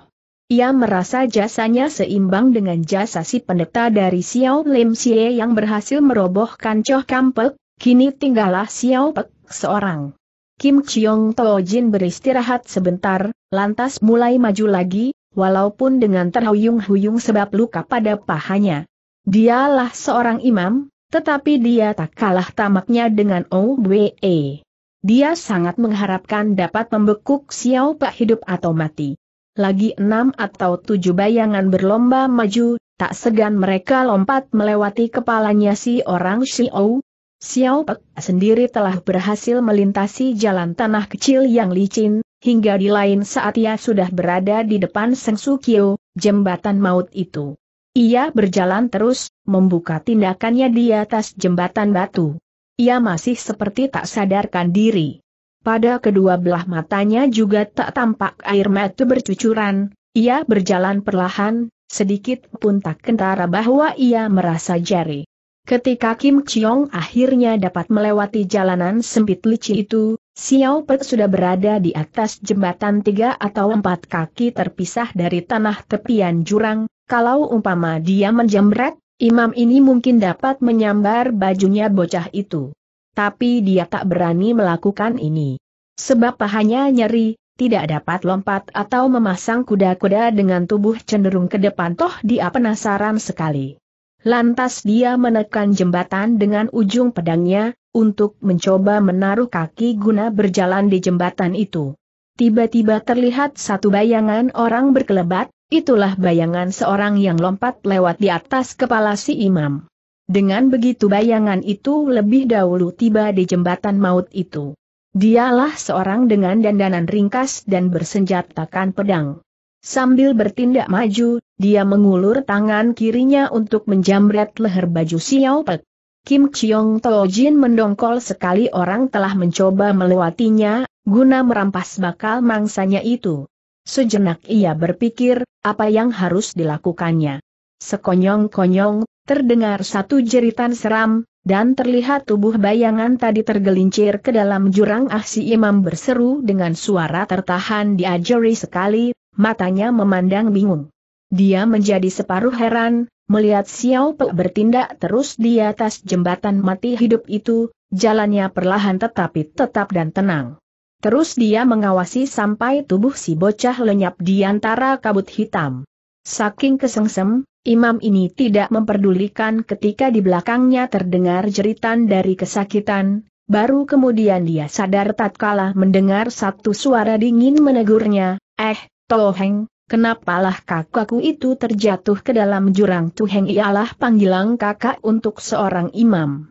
Ia merasa jasanya seimbang dengan jasa si pendeta dari Xiao Lim Xie yang berhasil merobohkan Choh Kampek, kini tinggallah Xiao Pek seorang. Kim Chiong Tojin beristirahat sebentar, lantas mulai maju lagi, walaupun dengan terhuyung-huyung sebab luka pada pahanya. Dialah seorang imam, tetapi dia tak kalah tamaknya dengan OBE. Dia sangat mengharapkan dapat membekuk Xiao Pak hidup atau mati. Lagi enam atau tujuh bayangan berlomba maju, tak segan mereka lompat melewati kepalanya si orang Xiao. Xiao Pak sendiri telah berhasil melintasi jalan tanah kecil yang licin, hingga di lain saat ia sudah berada di depan Seng Sukio, jembatan maut itu. Ia berjalan terus, membuka tindakannya di atas jembatan batu. Ia masih seperti tak sadarkan diri. Pada kedua belah matanya juga tak tampak air mata bercucuran, ia berjalan perlahan, sedikit pun tak kentara bahwa ia merasa jari. Ketika Kim Chiong akhirnya dapat melewati jalanan sempit licin itu, Xiao Pet sudah berada di atas jembatan tiga atau empat kaki terpisah dari tanah tepian jurang, kalau umpama dia menjemret, imam ini mungkin dapat menyambar bajunya bocah itu. Tapi dia tak berani melakukan ini. Sebab pahanya nyeri, tidak dapat lompat atau memasang kuda-kuda dengan tubuh cenderung ke depan toh dia penasaran sekali. Lantas dia menekan jembatan dengan ujung pedangnya, untuk mencoba menaruh kaki guna berjalan di jembatan itu. Tiba-tiba terlihat satu bayangan orang berkelebat, Itulah bayangan seorang yang lompat lewat di atas kepala si imam. Dengan begitu bayangan itu lebih dahulu tiba di jembatan maut itu. Dialah seorang dengan dandanan ringkas dan bersenjatakan pedang. Sambil bertindak maju, dia mengulur tangan kirinya untuk menjamret leher baju Xiao Pek. Kim Chiong Tojin mendongkol sekali orang telah mencoba melewatinya, guna merampas bakal mangsanya itu. Sejenak ia berpikir, apa yang harus dilakukannya. Sekonyong-konyong, terdengar satu jeritan seram, dan terlihat tubuh bayangan tadi tergelincir ke dalam jurang ah si imam berseru dengan suara tertahan diajari sekali, matanya memandang bingung. Dia menjadi separuh heran, melihat Xiao Pe bertindak terus di atas jembatan mati hidup itu, jalannya perlahan tetapi tetap dan tenang. Terus dia mengawasi sampai tubuh si bocah lenyap di antara kabut hitam. Saking kesengsem, imam ini tidak memperdulikan ketika di belakangnya terdengar jeritan dari kesakitan, baru kemudian dia sadar tatkala mendengar satu suara dingin menegurnya, eh, Toheng, Kenapalah kakakku itu terjatuh ke dalam jurang Tuheng ialah panggilan kakak untuk seorang imam.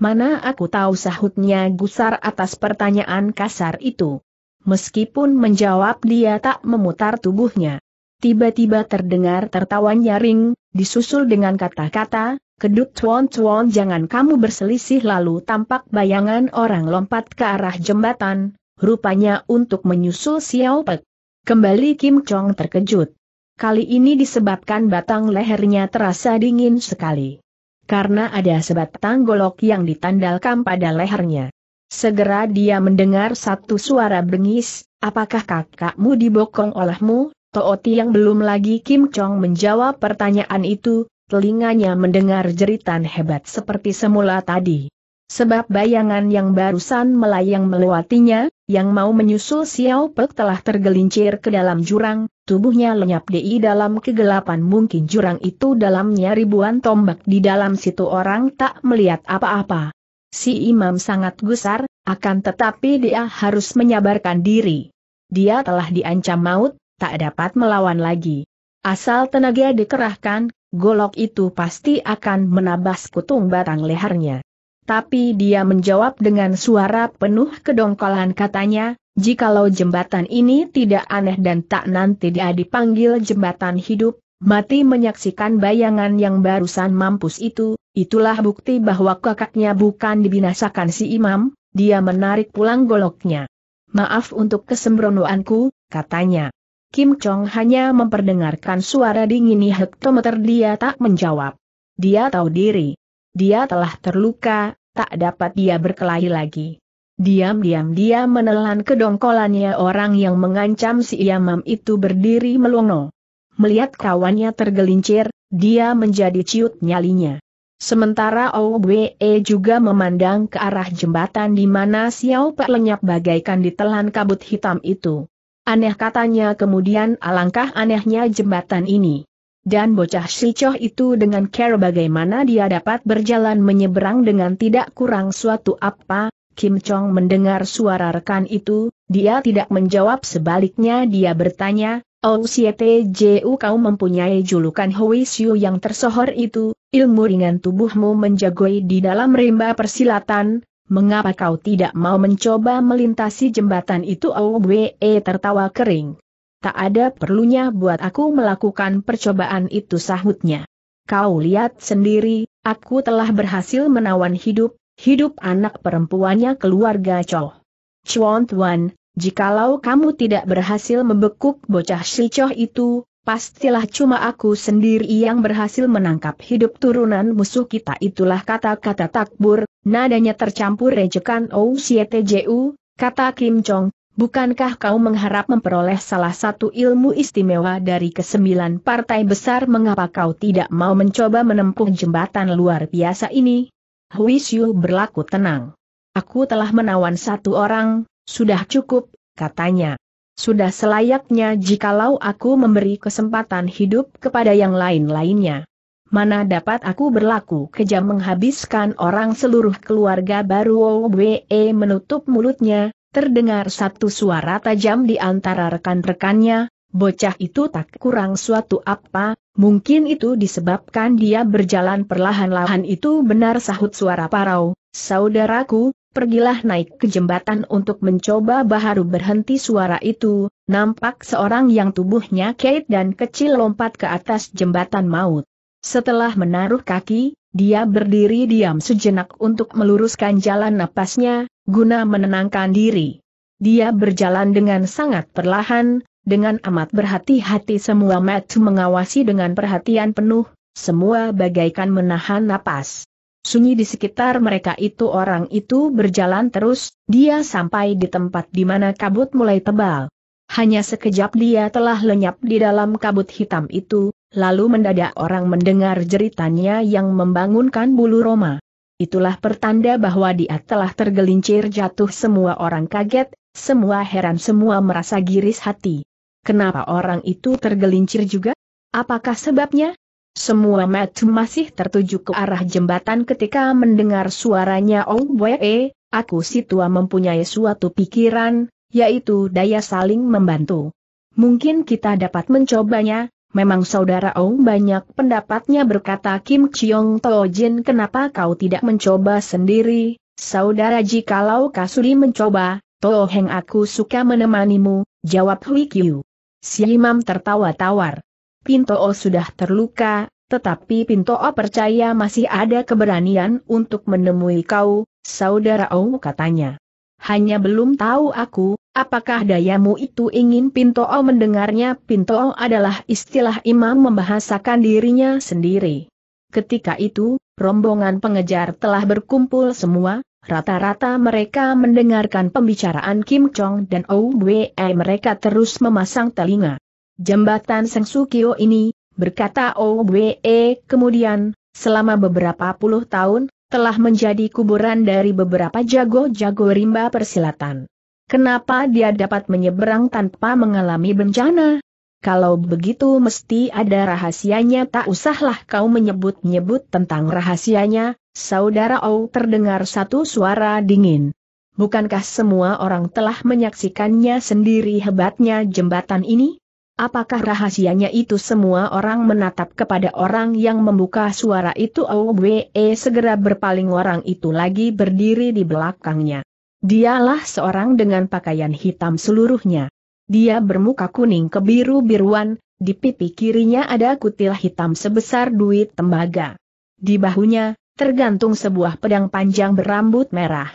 Mana aku tahu sahutnya gusar atas pertanyaan kasar itu. Meskipun menjawab dia tak memutar tubuhnya. Tiba-tiba terdengar tertawa nyaring, disusul dengan kata-kata, kedut tuan-tuan jangan kamu berselisih lalu tampak bayangan orang lompat ke arah jembatan, rupanya untuk menyusul Xiao Pek. Kembali Kim Chong terkejut. Kali ini disebabkan batang lehernya terasa dingin sekali karena ada sebatang golok yang ditandalkan pada lehernya. Segera dia mendengar satu suara bengis, apakah kakakmu dibokong olehmu? Tooti yang belum lagi Kim Chong menjawab pertanyaan itu, telinganya mendengar jeritan hebat seperti semula tadi. Sebab bayangan yang barusan melayang melewatinya, yang mau menyusul Xiao Pek telah tergelincir ke dalam jurang, tubuhnya lenyap di dalam kegelapan mungkin jurang itu dalamnya ribuan tombak di dalam situ orang tak melihat apa-apa. Si imam sangat gusar, akan tetapi dia harus menyabarkan diri. Dia telah diancam maut, tak dapat melawan lagi. Asal tenaga dikerahkan, golok itu pasti akan menabas kutung batang lehernya. Tapi dia menjawab dengan suara penuh kedongkolan katanya, Jikalau jembatan ini tidak aneh dan tak nanti dia dipanggil jembatan hidup, mati menyaksikan bayangan yang barusan mampus itu, itulah bukti bahwa kakaknya bukan dibinasakan si imam, dia menarik pulang goloknya. Maaf untuk kesembronoanku, katanya. Kim Chong hanya memperdengarkan suara dingin hektometer dia tak menjawab. Dia tahu diri. Dia telah terluka, tak dapat dia berkelahi lagi. Diam-diam dia menelan kedongkolannya orang yang mengancam si Imam itu berdiri melongo. Melihat kawannya tergelincir, dia menjadi ciut nyalinya. Sementara Owe juga memandang ke arah jembatan di mana Xiao Pe lenyap bagaikan ditelan kabut hitam itu. Aneh katanya kemudian alangkah anehnya jembatan ini. Dan bocah silcoh itu dengan care bagaimana dia dapat berjalan menyeberang dengan tidak kurang suatu apa, Kim Chong mendengar suara rekan itu, dia tidak menjawab sebaliknya dia bertanya, Oh Ju, kau mempunyai julukan Hui Siu yang tersohor itu, ilmu ringan tubuhmu menjagoi di dalam rimba persilatan, mengapa kau tidak mau mencoba melintasi jembatan itu Oh Wee tertawa kering. Tak ada perlunya buat aku melakukan percobaan itu sahutnya. Kau lihat sendiri, aku telah berhasil menawan hidup, hidup anak perempuannya keluarga cho Chuan Tuan, jikalau kamu tidak berhasil membekuk bocah si Cho itu, pastilah cuma aku sendiri yang berhasil menangkap hidup turunan musuh kita itulah kata-kata takbur, nadanya tercampur rejekan OCTJU, kata Kim Chong, Bukankah kau mengharap memperoleh salah satu ilmu istimewa dari kesembilan partai besar mengapa kau tidak mau mencoba menempuh jembatan luar biasa ini? Hui Xiu berlaku tenang. Aku telah menawan satu orang, sudah cukup, katanya. Sudah selayaknya jikalau aku memberi kesempatan hidup kepada yang lain-lainnya. Mana dapat aku berlaku kejam menghabiskan orang seluruh keluarga baru Wei menutup mulutnya, terdengar satu suara tajam di antara rekan-rekannya, bocah itu tak kurang suatu apa, Mungkin itu disebabkan dia berjalan perlahan-lahan itu benar sahut suara parau, saudaraku, pergilah naik ke jembatan untuk mencoba baharu berhenti suara itu, nampak seorang yang tubuhnya kait dan kecil lompat ke atas jembatan maut. Setelah menaruh kaki, dia berdiri diam sejenak untuk meluruskan jalan napasnya, guna menenangkan diri. Dia berjalan dengan sangat perlahan, dengan amat berhati-hati semua Matthew mengawasi dengan perhatian penuh, semua bagaikan menahan napas. Sunyi di sekitar mereka itu orang itu berjalan terus, dia sampai di tempat di mana kabut mulai tebal. Hanya sekejap dia telah lenyap di dalam kabut hitam itu, lalu mendadak orang mendengar jeritannya yang membangunkan bulu Roma. Itulah pertanda bahwa dia telah tergelincir jatuh semua orang kaget, semua heran semua merasa giris hati. Kenapa orang itu tergelincir juga? Apakah sebabnya? Semua mata masih tertuju ke arah jembatan ketika mendengar suaranya Ong eh, aku si tua mempunyai suatu pikiran, yaitu daya saling membantu. Mungkin kita dapat mencobanya, memang saudara Ong banyak pendapatnya berkata Kim Chiong Tojin kenapa kau tidak mencoba sendiri, saudara jikalau Kasuri mencoba, Toheng aku suka menemanimu, jawab Hui Kyu. Si imam tertawa tawar. Pinto sudah terluka, tetapi Pinto percaya masih ada keberanian untuk menemui kau, saudara O katanya. Hanya belum tahu aku, apakah dayamu itu ingin Pinto mendengarnya Pinto adalah istilah imam membahasakan dirinya sendiri. Ketika itu, rombongan pengejar telah berkumpul semua, Rata-rata mereka mendengarkan pembicaraan Kim Chong dan Owe mereka terus memasang telinga. Jembatan Sengsukio ini, berkata Owe kemudian, selama beberapa puluh tahun, telah menjadi kuburan dari beberapa jago-jago rimba persilatan. Kenapa dia dapat menyeberang tanpa mengalami bencana? Kalau begitu mesti ada rahasianya tak usahlah kau menyebut-nyebut tentang rahasianya, saudara O terdengar satu suara dingin. Bukankah semua orang telah menyaksikannya sendiri hebatnya jembatan ini? Apakah rahasianya itu semua orang menatap kepada orang yang membuka suara itu Owe segera berpaling orang itu lagi berdiri di belakangnya. Dialah seorang dengan pakaian hitam seluruhnya. Dia bermuka kuning kebiru-biruan, di pipi kirinya ada kutil hitam sebesar duit tembaga. Di bahunya, tergantung sebuah pedang panjang berambut merah.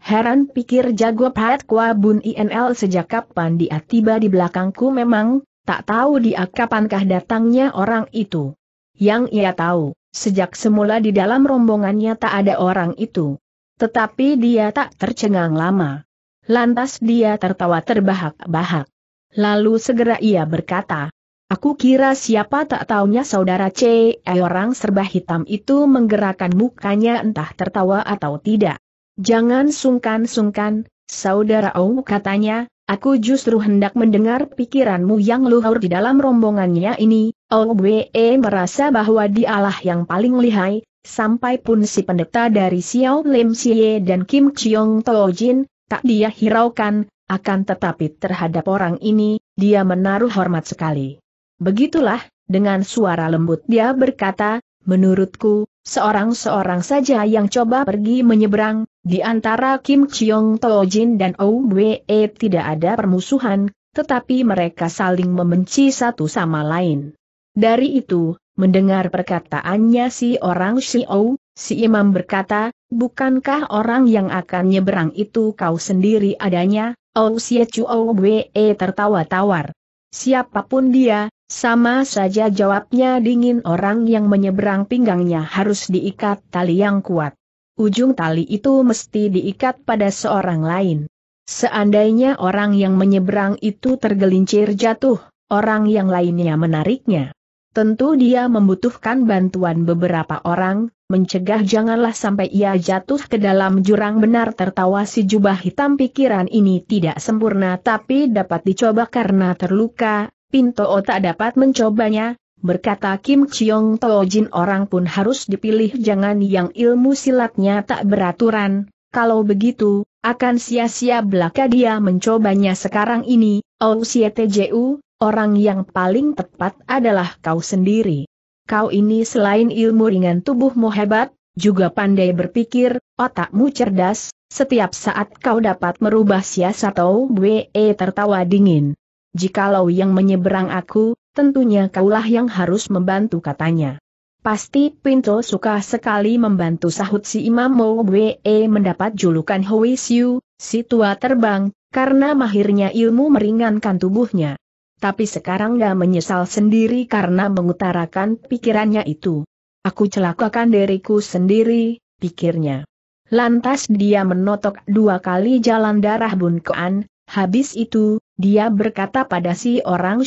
Heran pikir jago Pat Kwa Bun INL sejak kapan dia tiba di belakangku memang, tak tahu dia kapankah datangnya orang itu. Yang ia tahu, sejak semula di dalam rombongannya tak ada orang itu. Tetapi dia tak tercengang lama. Lantas dia tertawa terbahak-bahak. Lalu segera ia berkata, Aku kira siapa tak taunya saudara C, eh, orang serba hitam itu menggerakkan mukanya entah tertawa atau tidak. Jangan sungkan-sungkan, saudara O katanya, aku justru hendak mendengar pikiranmu yang luhur di dalam rombongannya ini. -E merasa bahwa dialah yang paling lihai, sampai pun si pendeta dari Xiao Lim Xie dan Kim Chiong Tojin, tak dia hiraukan, akan tetapi terhadap orang ini, dia menaruh hormat sekali. Begitulah, dengan suara lembut dia berkata, menurutku, seorang-seorang saja yang coba pergi menyeberang, di antara Kim Chiong Tojin dan Ou Wee e tidak ada permusuhan, tetapi mereka saling membenci satu sama lain. Dari itu, mendengar perkataannya si orang Xiao, Si imam berkata, bukankah orang yang akan nyeberang itu kau sendiri adanya? Oh Xie Chuo Owe oh, tertawa tawar. Siapapun dia, sama saja jawabnya dingin orang yang menyeberang pinggangnya harus diikat tali yang kuat. Ujung tali itu mesti diikat pada seorang lain. Seandainya orang yang menyeberang itu tergelincir jatuh, orang yang lainnya menariknya. Tentu dia membutuhkan bantuan beberapa orang, mencegah janganlah sampai ia jatuh ke dalam jurang benar tertawa si jubah hitam pikiran ini tidak sempurna tapi dapat dicoba karena terluka, Pinto tak dapat mencobanya, berkata Kim Chiong Tojin orang pun harus dipilih jangan yang ilmu silatnya tak beraturan, kalau begitu, akan sia-sia belaka dia mencobanya sekarang ini, Ousietju, orang yang paling tepat adalah kau sendiri kau ini selain ilmu ringan tubuhmu hebat, juga pandai berpikir, otakmu cerdas, setiap saat kau dapat merubah siasat atau eh, tertawa dingin. Jikalau yang menyeberang aku, tentunya kaulah yang harus membantu katanya. Pasti Pinto suka sekali membantu sahut si Imam Mo Wee eh, mendapat julukan Hoi Siu, si tua terbang, karena mahirnya ilmu meringankan tubuhnya tapi sekarang dia menyesal sendiri karena mengutarakan pikirannya itu. Aku celakakan diriku sendiri, pikirnya. Lantas dia menotok dua kali jalan darah bunkean, habis itu, dia berkata pada si orang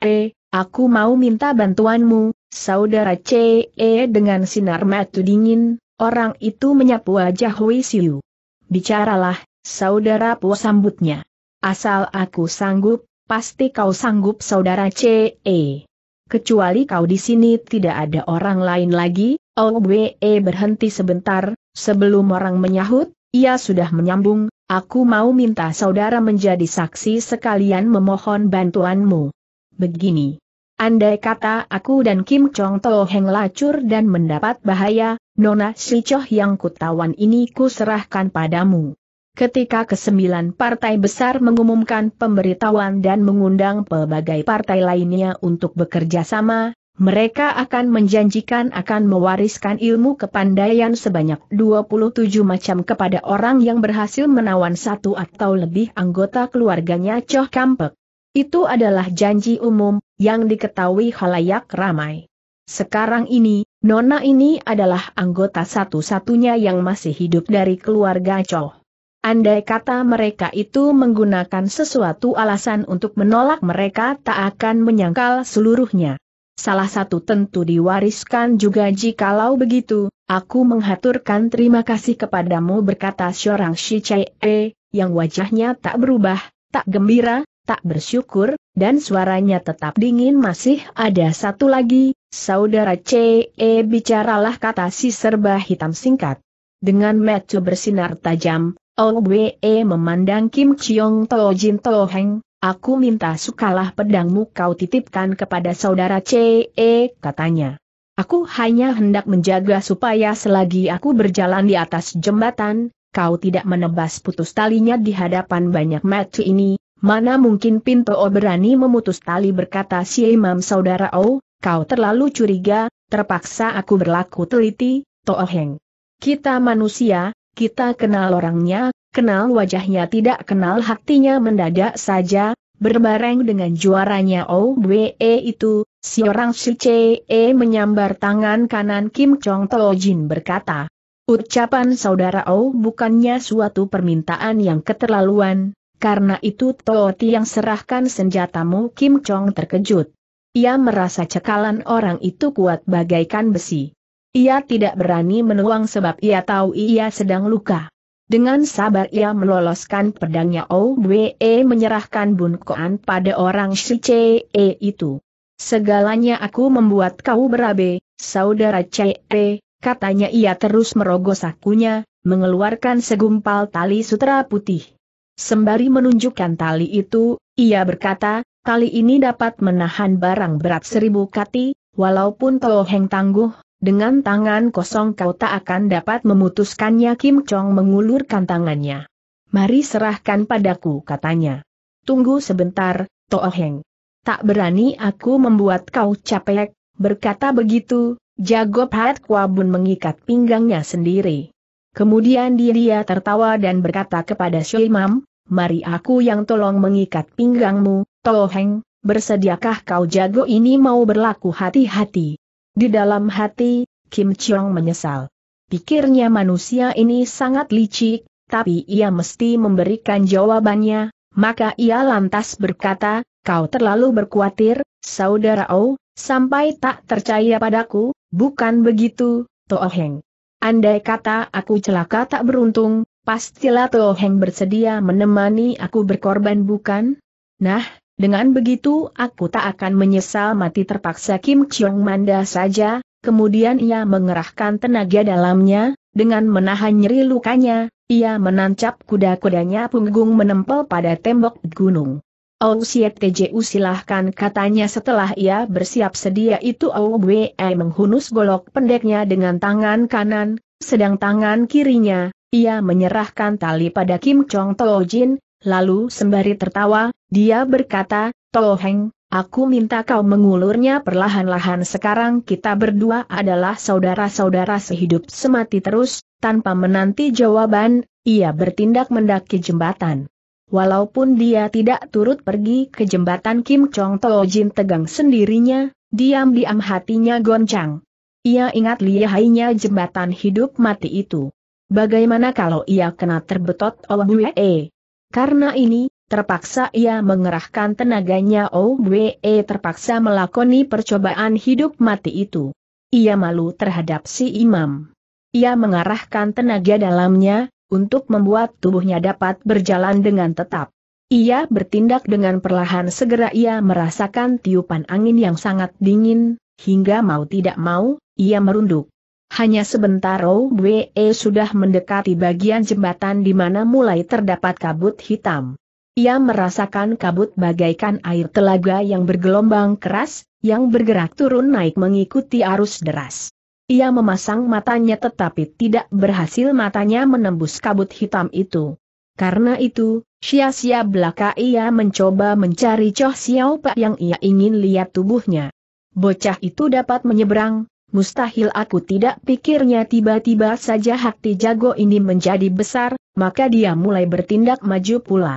E, aku mau minta bantuanmu, saudara E. dengan sinar mata dingin, orang itu menyapu wajah Hui Siu. Bicaralah, saudara pu sambutnya. Asal aku sanggup, pasti kau sanggup saudara C.E. Kecuali kau di sini tidak ada orang lain lagi, OWE oh, berhenti sebentar, sebelum orang menyahut, ia sudah menyambung, aku mau minta saudara menjadi saksi sekalian memohon bantuanmu. Begini. Andai kata aku dan Kim Chong To Heng lacur dan mendapat bahaya, Nona Si Choh yang kutawan ini kuserahkan padamu. Ketika kesembilan partai besar mengumumkan pemberitahuan dan mengundang pelbagai partai lainnya untuk bekerja sama, mereka akan menjanjikan akan mewariskan ilmu kepandaian sebanyak 27 macam kepada orang yang berhasil menawan satu atau lebih anggota keluarganya Choh Kampek. Itu adalah janji umum, yang diketahui halayak ramai. Sekarang ini, Nona ini adalah anggota satu-satunya yang masih hidup dari keluarga Choh. Andai kata mereka itu menggunakan sesuatu alasan untuk menolak mereka tak akan menyangkal seluruhnya. Salah satu tentu diwariskan juga jikalau begitu, aku menghaturkan terima kasih kepadamu berkata seorang E yang wajahnya tak berubah, tak gembira, tak bersyukur, dan suaranya tetap dingin masih ada satu lagi, saudara CE bicaralah kata si serba hitam singkat. Dengan metu bersinar tajam, Wee memandang Kim Chiong Toh Jin Toh Heng, aku minta sukalah pedangmu kau titipkan kepada saudara CE, katanya. Aku hanya hendak menjaga supaya selagi aku berjalan di atas jembatan, kau tidak menebas putus talinya di hadapan banyak mati ini, mana mungkin Pinto O berani memutus tali berkata si imam saudara O, kau terlalu curiga, terpaksa aku berlaku teliti, Toh Heng. Kita manusia, kita kenal orangnya, kenal wajahnya tidak kenal hatinya mendadak saja, berbareng dengan juaranya Owe oh, e, itu, si orang si CE e, menyambar tangan kanan Kim Chong Teo Jin berkata. Ucapan saudara O oh, bukannya suatu permintaan yang keterlaluan, karena itu Teo yang serahkan senjatamu Kim Chong terkejut. Ia merasa cekalan orang itu kuat bagaikan besi. Ia tidak berani menuang sebab ia tahu ia sedang luka. Dengan sabar ia meloloskan pedangnya Owe oh, e menyerahkan Bun Koan pada orang Cee itu. Segalanya aku membuat kau berabe, saudara Cee, katanya ia terus merogoh sakunya, mengeluarkan segumpal tali sutra putih. Sembari menunjukkan tali itu, ia berkata, tali ini dapat menahan barang berat seribu kati, walaupun Toheng tangguh, dengan tangan kosong kau tak akan dapat memutuskannya Kim Chong mengulurkan tangannya. Mari serahkan padaku katanya. Tunggu sebentar, Toheng. Tak berani aku membuat kau capek, berkata begitu, Jago Pat Kwabun mengikat pinggangnya sendiri. Kemudian dia tertawa dan berkata kepada Shoimam, mari aku yang tolong mengikat pinggangmu, Toheng. bersediakah kau jago ini mau berlaku hati-hati? Di dalam hati, Kim Chong menyesal. Pikirnya manusia ini sangat licik, tapi ia mesti memberikan jawabannya, maka ia lantas berkata, kau terlalu berkuatir, saudara Oh, sampai tak percaya padaku, bukan begitu, Toheng. Andai kata aku celaka tak beruntung, pastilah Toheng bersedia menemani aku berkorban bukan? Nah, dengan begitu aku tak akan menyesal mati terpaksa Kim Chiong Manda saja, kemudian ia mengerahkan tenaga dalamnya, dengan menahan nyeri lukanya, ia menancap kuda-kudanya punggung menempel pada tembok gunung. Oh Siet Tju silahkan katanya setelah ia bersiap sedia itu Oh Wei menghunus golok pendeknya dengan tangan kanan, sedang tangan kirinya, ia menyerahkan tali pada Kim Chong Tojin, Lalu sembari tertawa, dia berkata, Toheng, aku minta kau mengulurnya perlahan-lahan sekarang kita berdua adalah saudara-saudara sehidup semati terus, tanpa menanti jawaban, ia bertindak mendaki jembatan. Walaupun dia tidak turut pergi ke jembatan Kim Chong Toh Jin tegang sendirinya, diam-diam hatinya goncang. Ia ingat lihainya jembatan hidup mati itu. Bagaimana kalau ia kena terbetot oleh Wee? Karena ini, terpaksa ia mengerahkan tenaganya Owe terpaksa melakoni percobaan hidup mati itu. Ia malu terhadap si imam. Ia mengarahkan tenaga dalamnya, untuk membuat tubuhnya dapat berjalan dengan tetap. Ia bertindak dengan perlahan segera ia merasakan tiupan angin yang sangat dingin, hingga mau tidak mau, ia merunduk. Hanya sebentar Wee sudah mendekati bagian jembatan di mana mulai terdapat kabut hitam. Ia merasakan kabut bagaikan air telaga yang bergelombang keras, yang bergerak turun naik mengikuti arus deras. Ia memasang matanya tetapi tidak berhasil matanya menembus kabut hitam itu. Karena itu, sia-sia belaka ia mencoba mencari Choh Xiao Pak yang ia ingin lihat tubuhnya. Bocah itu dapat menyeberang, mustahil aku tidak pikirnya tiba-tiba saja hati jago ini menjadi besar, maka dia mulai bertindak maju pula.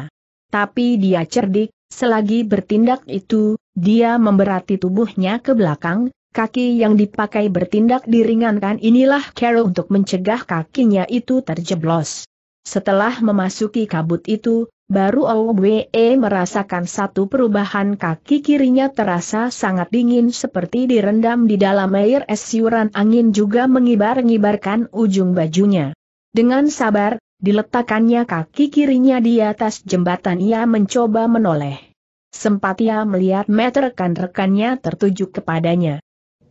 Tapi dia cerdik, selagi bertindak itu, dia memberati tubuhnya ke belakang, kaki yang dipakai bertindak diringankan inilah Carol untuk mencegah kakinya itu terjeblos. Setelah memasuki kabut itu, baru Owe merasakan satu perubahan kaki kirinya terasa sangat dingin seperti direndam di dalam air es siuran angin juga mengibar-ngibarkan ujung bajunya. Dengan sabar, diletakkannya kaki kirinya di atas jembatan ia mencoba menoleh. Sempat ia melihat meter rekan-rekannya tertuju kepadanya.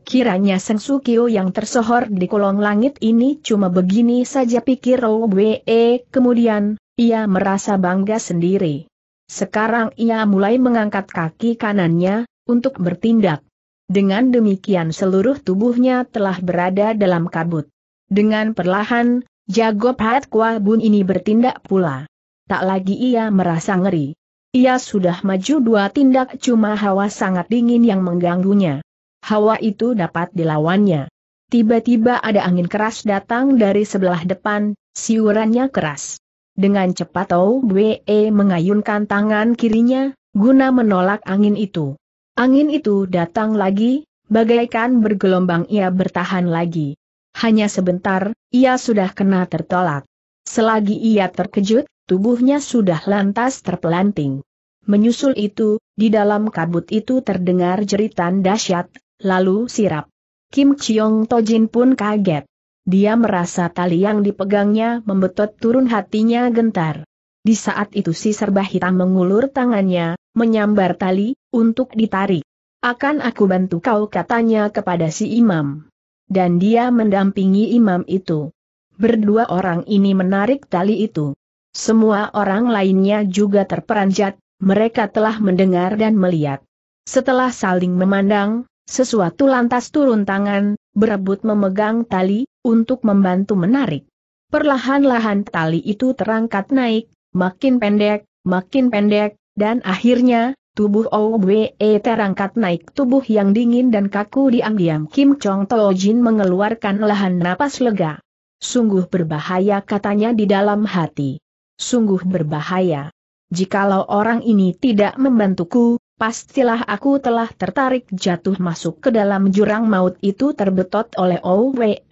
Kiranya Seng Sukio yang tersohor di kolong langit ini cuma begini saja pikir Owe, kemudian, ia merasa bangga sendiri. Sekarang ia mulai mengangkat kaki kanannya, untuk bertindak. Dengan demikian seluruh tubuhnya telah berada dalam kabut. Dengan perlahan, jago Pat Kwa Bun ini bertindak pula. Tak lagi ia merasa ngeri. Ia sudah maju dua tindak cuma hawa sangat dingin yang mengganggunya hawa itu dapat dilawannya. Tiba-tiba ada angin keras datang dari sebelah depan, siurannya keras. Dengan cepat Tau Bwe mengayunkan tangan kirinya, guna menolak angin itu. Angin itu datang lagi, bagaikan bergelombang ia bertahan lagi. Hanya sebentar, ia sudah kena tertolak. Selagi ia terkejut, tubuhnya sudah lantas terpelanting. Menyusul itu, di dalam kabut itu terdengar jeritan dahsyat, lalu sirap. Kim Chiong Tojin pun kaget. Dia merasa tali yang dipegangnya membetot turun hatinya gentar. Di saat itu si serba hitam mengulur tangannya, menyambar tali, untuk ditarik. Akan aku bantu kau katanya kepada si imam. Dan dia mendampingi imam itu. Berdua orang ini menarik tali itu. Semua orang lainnya juga terperanjat, mereka telah mendengar dan melihat. Setelah saling memandang, sesuatu lantas turun tangan, berebut memegang tali, untuk membantu menarik. Perlahan-lahan tali itu terangkat naik, makin pendek, makin pendek, dan akhirnya, tubuh Owe terangkat naik tubuh yang dingin dan kaku diam-diam Kim Chong Jin mengeluarkan lahan napas lega. Sungguh berbahaya katanya di dalam hati. Sungguh berbahaya. Jikalau orang ini tidak membantuku, pastilah aku telah tertarik jatuh masuk ke dalam jurang maut itu terbetot oleh Owe.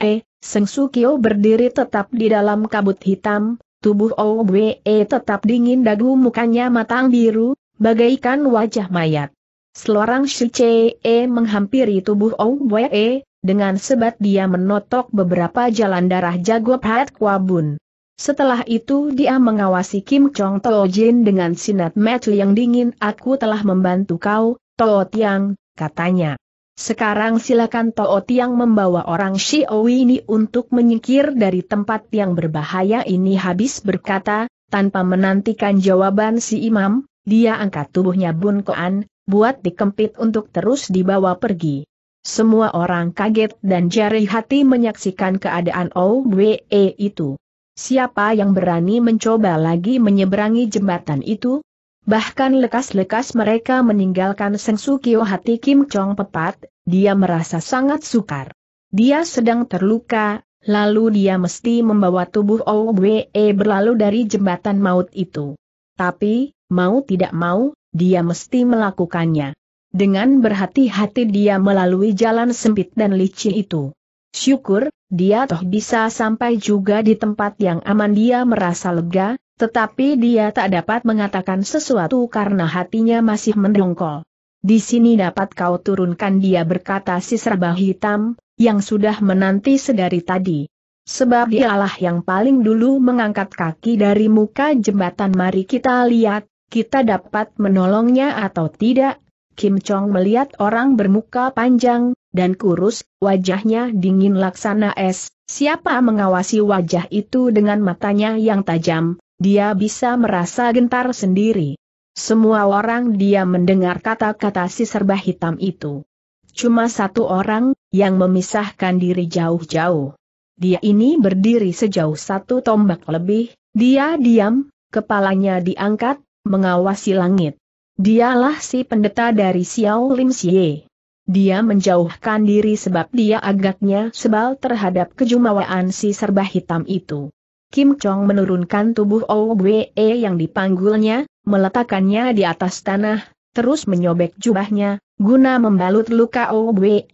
Seng Sukio berdiri tetap di dalam kabut hitam, tubuh Owe tetap dingin dagu mukanya matang biru, bagaikan wajah mayat. Selorang Shichee menghampiri tubuh Owe, dengan sebat dia menotok beberapa jalan darah jago Pat Kwabun. Setelah itu dia mengawasi Kim Chong Tae Jin dengan sinat mata yang dingin aku telah membantu kau, Teo Tiang, katanya. Sekarang silakan Teo Tiang membawa orang Xiaowi ini untuk menyingkir dari tempat yang berbahaya ini habis berkata, tanpa menantikan jawaban si imam, dia angkat tubuhnya Bun Koan, buat dikempit untuk terus dibawa pergi. Semua orang kaget dan jari hati menyaksikan keadaan Owe itu. Siapa yang berani mencoba lagi menyeberangi jembatan itu? Bahkan lekas-lekas mereka meninggalkan Sengsukiyo hati Kim Chong Pepat, dia merasa sangat sukar. Dia sedang terluka, lalu dia mesti membawa tubuh Owe e berlalu dari jembatan maut itu. Tapi, mau tidak mau, dia mesti melakukannya. Dengan berhati-hati dia melalui jalan sempit dan licin itu. Syukur, dia toh bisa sampai juga di tempat yang aman dia merasa lega, tetapi dia tak dapat mengatakan sesuatu karena hatinya masih mendongkol. Di sini dapat kau turunkan dia berkata si serba hitam, yang sudah menanti sedari tadi. Sebab dialah yang paling dulu mengangkat kaki dari muka jembatan mari kita lihat, kita dapat menolongnya atau tidak, Kim Chong melihat orang bermuka panjang dan kurus, wajahnya dingin laksana es. Siapa mengawasi wajah itu dengan matanya yang tajam, dia bisa merasa gentar sendiri. Semua orang dia mendengar kata-kata si serba hitam itu. Cuma satu orang yang memisahkan diri jauh-jauh. Dia ini berdiri sejauh satu tombak lebih, dia diam, kepalanya diangkat, mengawasi langit. Dialah si pendeta dari Xiao Lim Xie. Dia menjauhkan diri sebab dia agaknya sebal terhadap kejumawaan si serba hitam itu. Kim Chong menurunkan tubuh Owe yang dipanggulnya, meletakkannya di atas tanah, terus menyobek jubahnya, guna membalut luka Owe.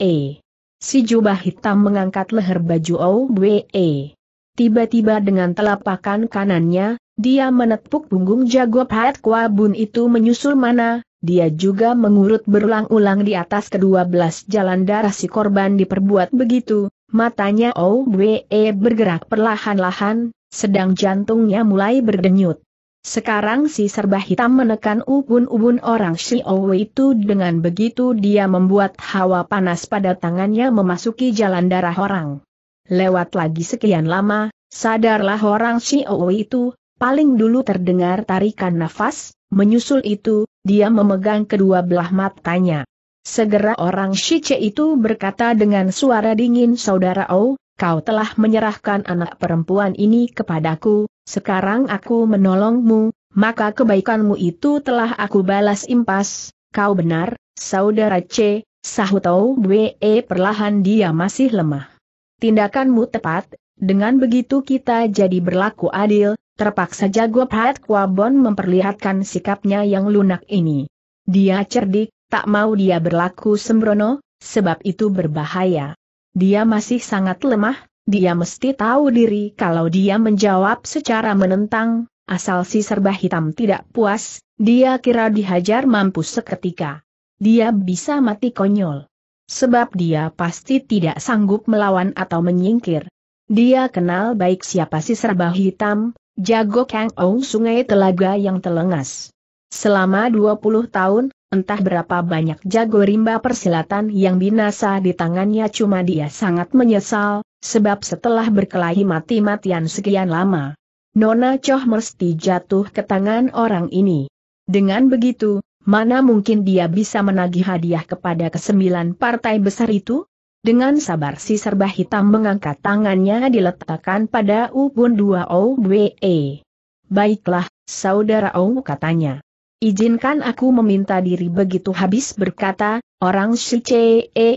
Si jubah hitam mengangkat leher baju Owe. Tiba-tiba dengan telapakan kanannya, dia menepuk punggung jago Pat Kwa Bun itu menyusul mana, dia juga mengurut berulang-ulang di atas kedua belas jalan darah si korban diperbuat begitu, matanya Owe e bergerak perlahan-lahan, sedang jantungnya mulai berdenyut. Sekarang si serba hitam menekan ubun-ubun orang si Owe itu dengan begitu dia membuat hawa panas pada tangannya memasuki jalan darah orang. Lewat lagi sekian lama, sadarlah orang si Owe itu, Paling dulu terdengar tarikan nafas, menyusul itu, dia memegang kedua belah matanya. Segera orang Shiche itu berkata dengan suara dingin saudara Oh, kau telah menyerahkan anak perempuan ini kepadaku, sekarang aku menolongmu, maka kebaikanmu itu telah aku balas impas, kau benar, saudara C, sahutau Bwe perlahan dia masih lemah. Tindakanmu tepat, dengan begitu kita jadi berlaku adil, terpaksa jago Pat Kwabon memperlihatkan sikapnya yang lunak ini. Dia cerdik, tak mau dia berlaku sembrono, sebab itu berbahaya. Dia masih sangat lemah, dia mesti tahu diri kalau dia menjawab secara menentang, asal si serba hitam tidak puas, dia kira dihajar mampus seketika. Dia bisa mati konyol. Sebab dia pasti tidak sanggup melawan atau menyingkir. Dia kenal baik siapa si serba hitam, Jago Kang Ou sungai telaga yang telengas. Selama 20 tahun, entah berapa banyak jago rimba persilatan yang binasa di tangannya cuma dia sangat menyesal, sebab setelah berkelahi mati-matian sekian lama, Nona Choh mesti jatuh ke tangan orang ini. Dengan begitu, mana mungkin dia bisa menagih hadiah kepada kesembilan partai besar itu? Dengan sabar si serba hitam mengangkat tangannya diletakkan pada ubun dua OWE. Baiklah, saudara O katanya. Izinkan aku meminta diri begitu habis berkata, orang E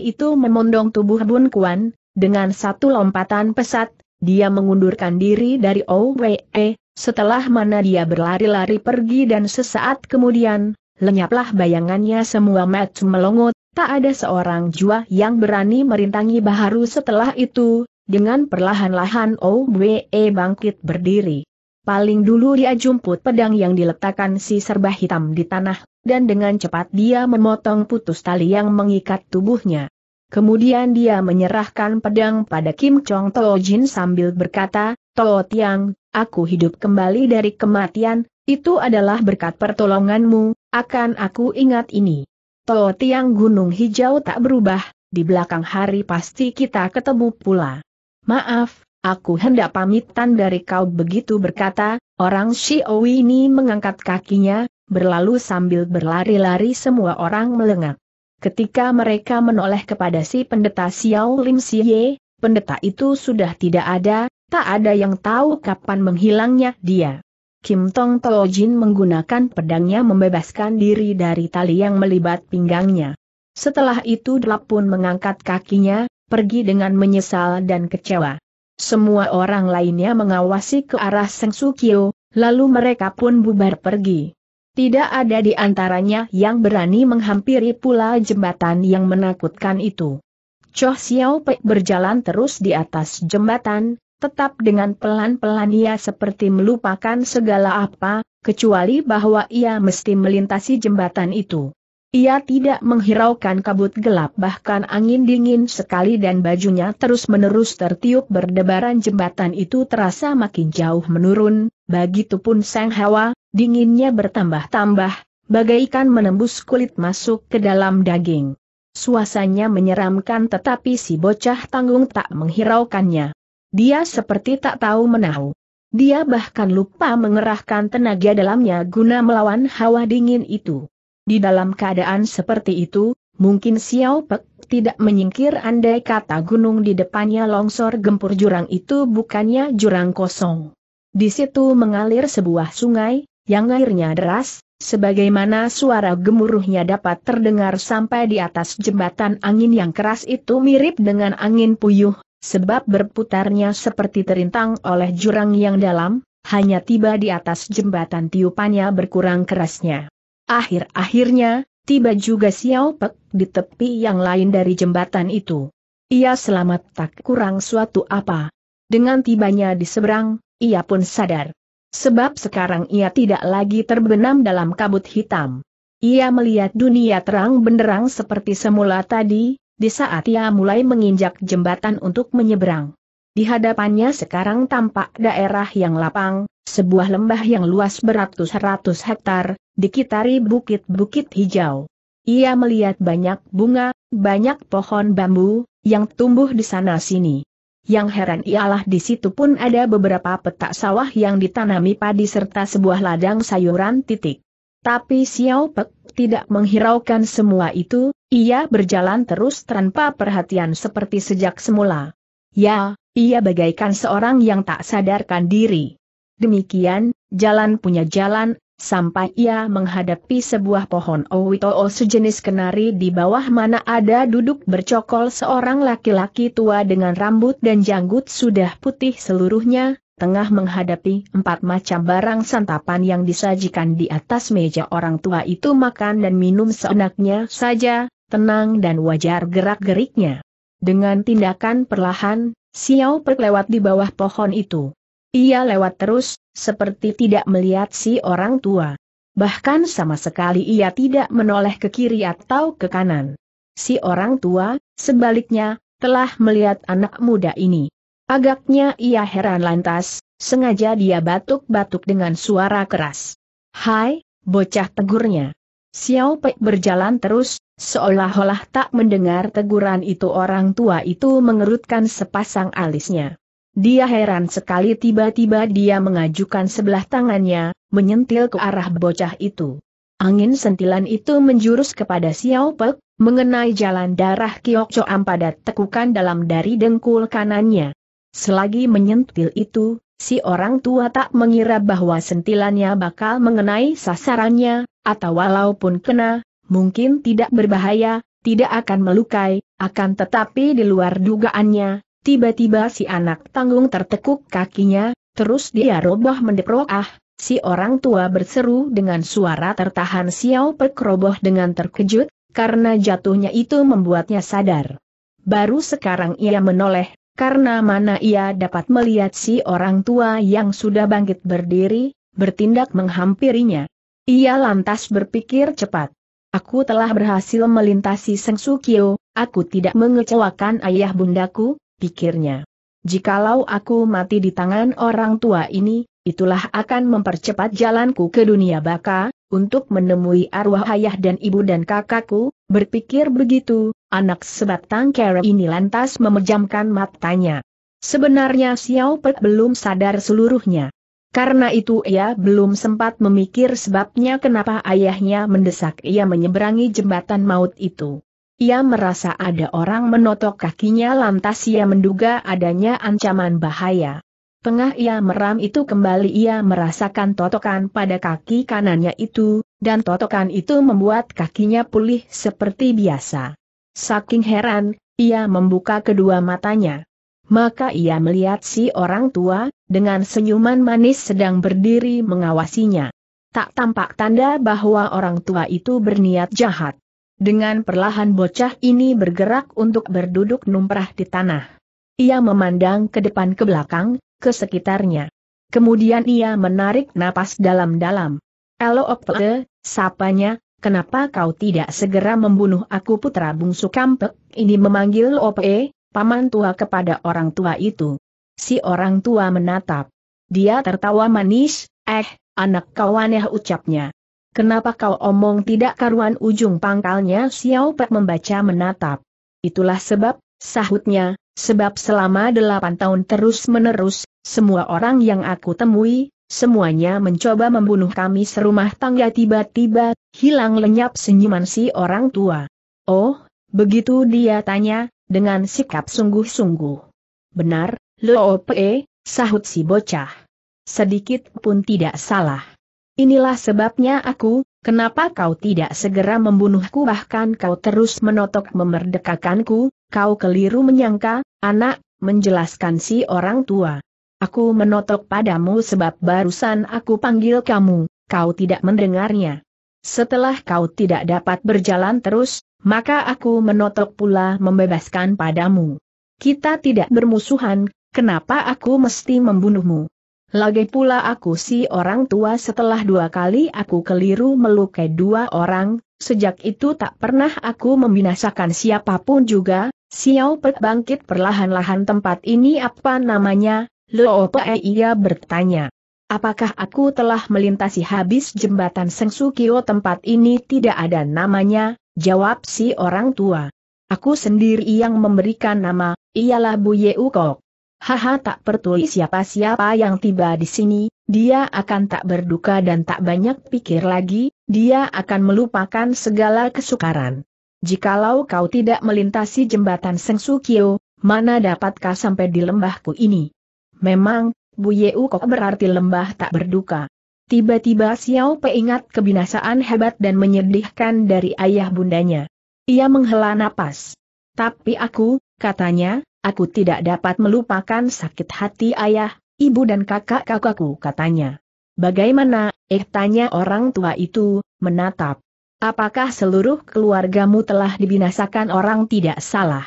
itu memondong tubuh Bun Kuan, dengan satu lompatan pesat, dia mengundurkan diri dari OWE, setelah mana dia berlari-lari pergi dan sesaat kemudian, lenyaplah bayangannya semua match melongo Tak ada seorang jua yang berani merintangi Baharu setelah itu, dengan perlahan-lahan Owe e bangkit berdiri. Paling dulu dia jumput pedang yang diletakkan si serba hitam di tanah, dan dengan cepat dia memotong putus tali yang mengikat tubuhnya. Kemudian dia menyerahkan pedang pada Kim Chong Toh Jin sambil berkata, Toh Tiang, aku hidup kembali dari kematian, itu adalah berkat pertolonganmu, akan aku ingat ini. To tiang gunung hijau tak berubah, di belakang hari pasti kita ketemu pula. Maaf, aku hendak pamitan dari kau begitu berkata, orang Xiao ini mengangkat kakinya, berlalu sambil berlari-lari semua orang melengak. Ketika mereka menoleh kepada si pendeta Xiao Lim Xie, pendeta itu sudah tidak ada, tak ada yang tahu kapan menghilangnya dia. Kim Tong Teo Jin menggunakan pedangnya membebaskan diri dari tali yang melibat pinggangnya. Setelah itu Delap pun mengangkat kakinya, pergi dengan menyesal dan kecewa. Semua orang lainnya mengawasi ke arah Seng Sukio, lalu mereka pun bubar pergi. Tidak ada di antaranya yang berani menghampiri pula jembatan yang menakutkan itu. Choh Xiao Pei berjalan terus di atas jembatan, Tetap dengan pelan-pelan ia seperti melupakan segala apa, kecuali bahwa ia mesti melintasi jembatan itu. Ia tidak menghiraukan kabut gelap bahkan angin dingin sekali dan bajunya terus-menerus tertiup berdebaran jembatan itu terasa makin jauh menurun, begitu pun sang hawa, dinginnya bertambah-tambah, bagaikan menembus kulit masuk ke dalam daging. Suasanya menyeramkan tetapi si bocah tanggung tak menghiraukannya. Dia seperti tak tahu menahu. Dia bahkan lupa mengerahkan tenaga dalamnya guna melawan hawa dingin itu. Di dalam keadaan seperti itu, mungkin Xiao Pek tidak menyingkir andai kata gunung di depannya longsor gempur jurang itu bukannya jurang kosong. Di situ mengalir sebuah sungai, yang airnya deras, sebagaimana suara gemuruhnya dapat terdengar sampai di atas jembatan angin yang keras itu mirip dengan angin puyuh, sebab berputarnya seperti terintang oleh jurang yang dalam, hanya tiba di atas jembatan tiupannya berkurang kerasnya. Akhir-akhirnya, tiba juga Xiao Pek di tepi yang lain dari jembatan itu. Ia selamat tak kurang suatu apa. Dengan tibanya di seberang, ia pun sadar. Sebab sekarang ia tidak lagi terbenam dalam kabut hitam. Ia melihat dunia terang benderang seperti semula tadi, di saat ia mulai menginjak jembatan untuk menyeberang. Di hadapannya sekarang tampak daerah yang lapang, sebuah lembah yang luas beratus-ratus hektar, dikitari bukit-bukit hijau. Ia melihat banyak bunga, banyak pohon bambu, yang tumbuh di sana-sini. Yang heran ialah di situ pun ada beberapa petak sawah yang ditanami padi serta sebuah ladang sayuran titik. Tapi Xiao Pek tidak menghiraukan semua itu, ia berjalan terus tanpa perhatian seperti sejak semula. Ya, ia bagaikan seorang yang tak sadarkan diri. Demikian, jalan punya jalan, sampai ia menghadapi sebuah pohon owitoo sejenis kenari di bawah mana ada duduk bercokol seorang laki-laki tua dengan rambut dan janggut sudah putih seluruhnya, tengah menghadapi empat macam barang santapan yang disajikan di atas meja orang tua itu makan dan minum seenaknya saja, tenang dan wajar gerak-geriknya. Dengan tindakan perlahan, Xiao perlewat di bawah pohon itu. Ia lewat terus, seperti tidak melihat si orang tua. Bahkan sama sekali ia tidak menoleh ke kiri atau ke kanan. Si orang tua, sebaliknya, telah melihat anak muda ini. Agaknya ia heran lantas, sengaja dia batuk-batuk dengan suara keras. Hai, bocah tegurnya. Xiao Pei berjalan terus, seolah-olah tak mendengar teguran itu orang tua itu mengerutkan sepasang alisnya. Dia heran sekali tiba-tiba dia mengajukan sebelah tangannya, menyentil ke arah bocah itu. Angin sentilan itu menjurus kepada Xiao Pei, mengenai jalan darah Kiok Choam pada tekukan dalam dari dengkul kanannya. Selagi menyentil itu, si orang tua tak mengira bahwa sentilannya bakal mengenai sasarannya, atau walaupun kena, mungkin tidak berbahaya, tidak akan melukai, akan tetapi di luar dugaannya, tiba-tiba si anak tanggung tertekuk kakinya, terus dia roboh mendeprok ah, si orang tua berseru dengan suara tertahan siau pekroboh dengan terkejut, karena jatuhnya itu membuatnya sadar. Baru sekarang ia menoleh, karena mana ia dapat melihat si orang tua yang sudah bangkit berdiri, bertindak menghampirinya. Ia lantas berpikir cepat. Aku telah berhasil melintasi Seng Sukio, aku tidak mengecewakan ayah bundaku, pikirnya. Jikalau aku mati di tangan orang tua ini, itulah akan mempercepat jalanku ke dunia baka, untuk menemui arwah ayah dan ibu dan kakakku, Berpikir begitu, anak sebatang kera ini lantas memejamkan matanya. Sebenarnya Xiao Pe belum sadar seluruhnya. Karena itu ia belum sempat memikir sebabnya kenapa ayahnya mendesak ia menyeberangi jembatan maut itu. Ia merasa ada orang menotok kakinya lantas ia menduga adanya ancaman bahaya. Tengah ia meram itu kembali ia merasakan totokan pada kaki kanannya itu, dan totokan itu membuat kakinya pulih seperti biasa. Saking heran, ia membuka kedua matanya. Maka ia melihat si orang tua, dengan senyuman manis sedang berdiri mengawasinya. Tak tampak tanda bahwa orang tua itu berniat jahat. Dengan perlahan bocah ini bergerak untuk berduduk numprah di tanah. Ia memandang ke depan ke belakang, ke sekitarnya. Kemudian ia menarik napas dalam-dalam. Elo Opte, sapanya, kenapa kau tidak segera membunuh aku putra bungsu Kampek ini memanggil Ope, paman tua kepada orang tua itu. Si orang tua menatap. Dia tertawa manis, eh, anak kau aneh ucapnya. Kenapa kau omong tidak karuan ujung pangkalnya Xiao Pek membaca menatap. Itulah sebab, Sahutnya, sebab selama delapan tahun terus-menerus, semua orang yang aku temui, semuanya mencoba membunuh kami serumah tangga tiba-tiba, hilang lenyap senyuman si orang tua. Oh, begitu dia tanya, dengan sikap sungguh-sungguh. Benar, Loope, sahut si bocah. Sedikit pun tidak salah. Inilah sebabnya aku, kenapa kau tidak segera membunuhku bahkan kau terus menotok memerdekakanku, kau keliru menyangka, anak, menjelaskan si orang tua. Aku menotok padamu sebab barusan aku panggil kamu, kau tidak mendengarnya. Setelah kau tidak dapat berjalan terus, maka aku menotok pula membebaskan padamu. Kita tidak bermusuhan, kenapa aku mesti membunuhmu? Lagi pula aku si orang tua setelah dua kali aku keliru melukai dua orang, sejak itu tak pernah aku membinasakan siapapun juga, Xiao Pek bangkit perlahan-lahan tempat ini apa namanya, Luo Pei ia bertanya. Apakah aku telah melintasi habis jembatan Sukio tempat ini tidak ada namanya, jawab si orang tua. Aku sendiri yang memberikan nama, ialah Bu Yeukok. Haha tak pertuli siapa-siapa yang tiba di sini, dia akan tak berduka dan tak banyak pikir lagi, dia akan melupakan segala kesukaran jikalau kau tidak melintasi jembatan Sengsukio, mana dapatkah sampai di lembahku ini? Memang, Bu Yeu kok berarti lembah tak berduka. Tiba-tiba Xiao peingat ingat kebinasaan hebat dan menyedihkan dari ayah bundanya. Ia menghela napas. Tapi aku, katanya, aku tidak dapat melupakan sakit hati ayah, ibu dan kakak-kakakku katanya. Bagaimana, eh tanya orang tua itu, menatap apakah seluruh keluargamu telah dibinasakan orang tidak salah?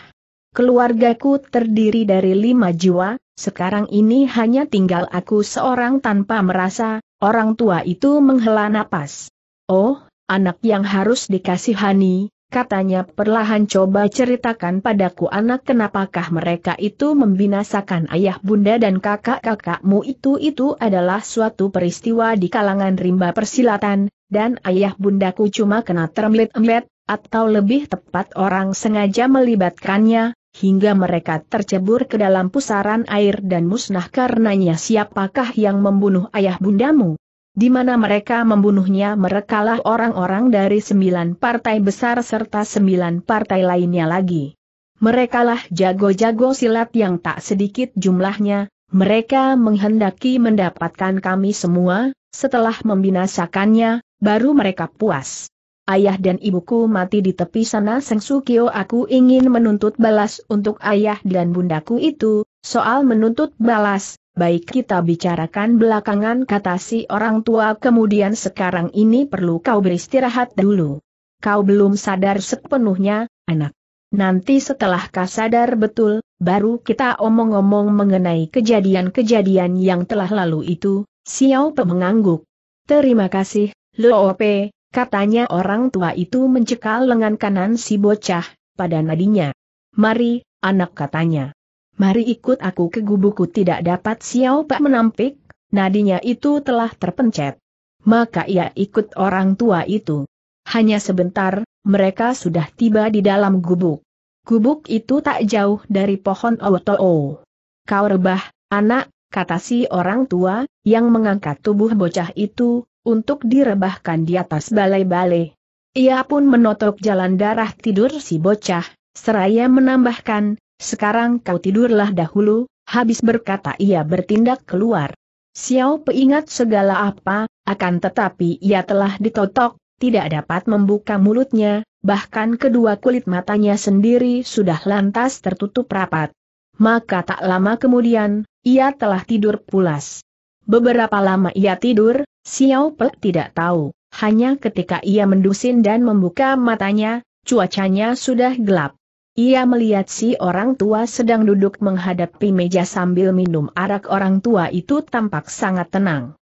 Keluargaku terdiri dari lima jiwa, sekarang ini hanya tinggal aku seorang tanpa merasa, orang tua itu menghela napas. Oh, anak yang harus dikasihani, katanya perlahan coba ceritakan padaku anak kenapakah mereka itu membinasakan ayah bunda dan kakak-kakakmu itu itu adalah suatu peristiwa di kalangan rimba persilatan, dan ayah bundaku cuma kena termlit emlet atau lebih tepat orang sengaja melibatkannya, hingga mereka tercebur ke dalam pusaran air dan musnah karenanya siapakah yang membunuh ayah bundamu? Di mana mereka membunuhnya merekalah orang-orang dari sembilan partai besar serta sembilan partai lainnya lagi. Merekalah jago-jago silat yang tak sedikit jumlahnya, mereka menghendaki mendapatkan kami semua, setelah membinasakannya, baru mereka puas. Ayah dan ibuku mati di tepi sana Seng Sukio aku ingin menuntut balas untuk ayah dan bundaku itu, soal menuntut balas, baik kita bicarakan belakangan kata si orang tua kemudian sekarang ini perlu kau beristirahat dulu. Kau belum sadar sepenuhnya, anak. Nanti setelah kau sadar betul, baru kita omong-omong mengenai kejadian-kejadian yang telah lalu itu, Xiao Pe mengangguk. Terima kasih, Loope, katanya orang tua itu mencekal lengan kanan si bocah, pada nadinya. Mari, anak katanya. Mari ikut aku ke gubuku tidak dapat Xiao Pak menampik, nadinya itu telah terpencet. Maka ia ikut orang tua itu. Hanya sebentar, mereka sudah tiba di dalam gubuk. Gubuk itu tak jauh dari pohon Oto'o. Kau rebah, anak, kata si orang tua, yang mengangkat tubuh bocah itu, untuk direbahkan di atas balai-balai. Ia pun menotok jalan darah tidur si bocah, seraya menambahkan, sekarang kau tidurlah dahulu, habis berkata ia bertindak keluar. Xiao peingat segala apa, akan tetapi ia telah ditotok, tidak dapat membuka mulutnya, bahkan kedua kulit matanya sendiri sudah lantas tertutup rapat. Maka tak lama kemudian, ia telah tidur pulas. Beberapa lama ia tidur, Xiao Pe tidak tahu, hanya ketika ia mendusin dan membuka matanya, cuacanya sudah gelap. Ia melihat si orang tua sedang duduk menghadapi meja sambil minum arak orang tua itu tampak sangat tenang.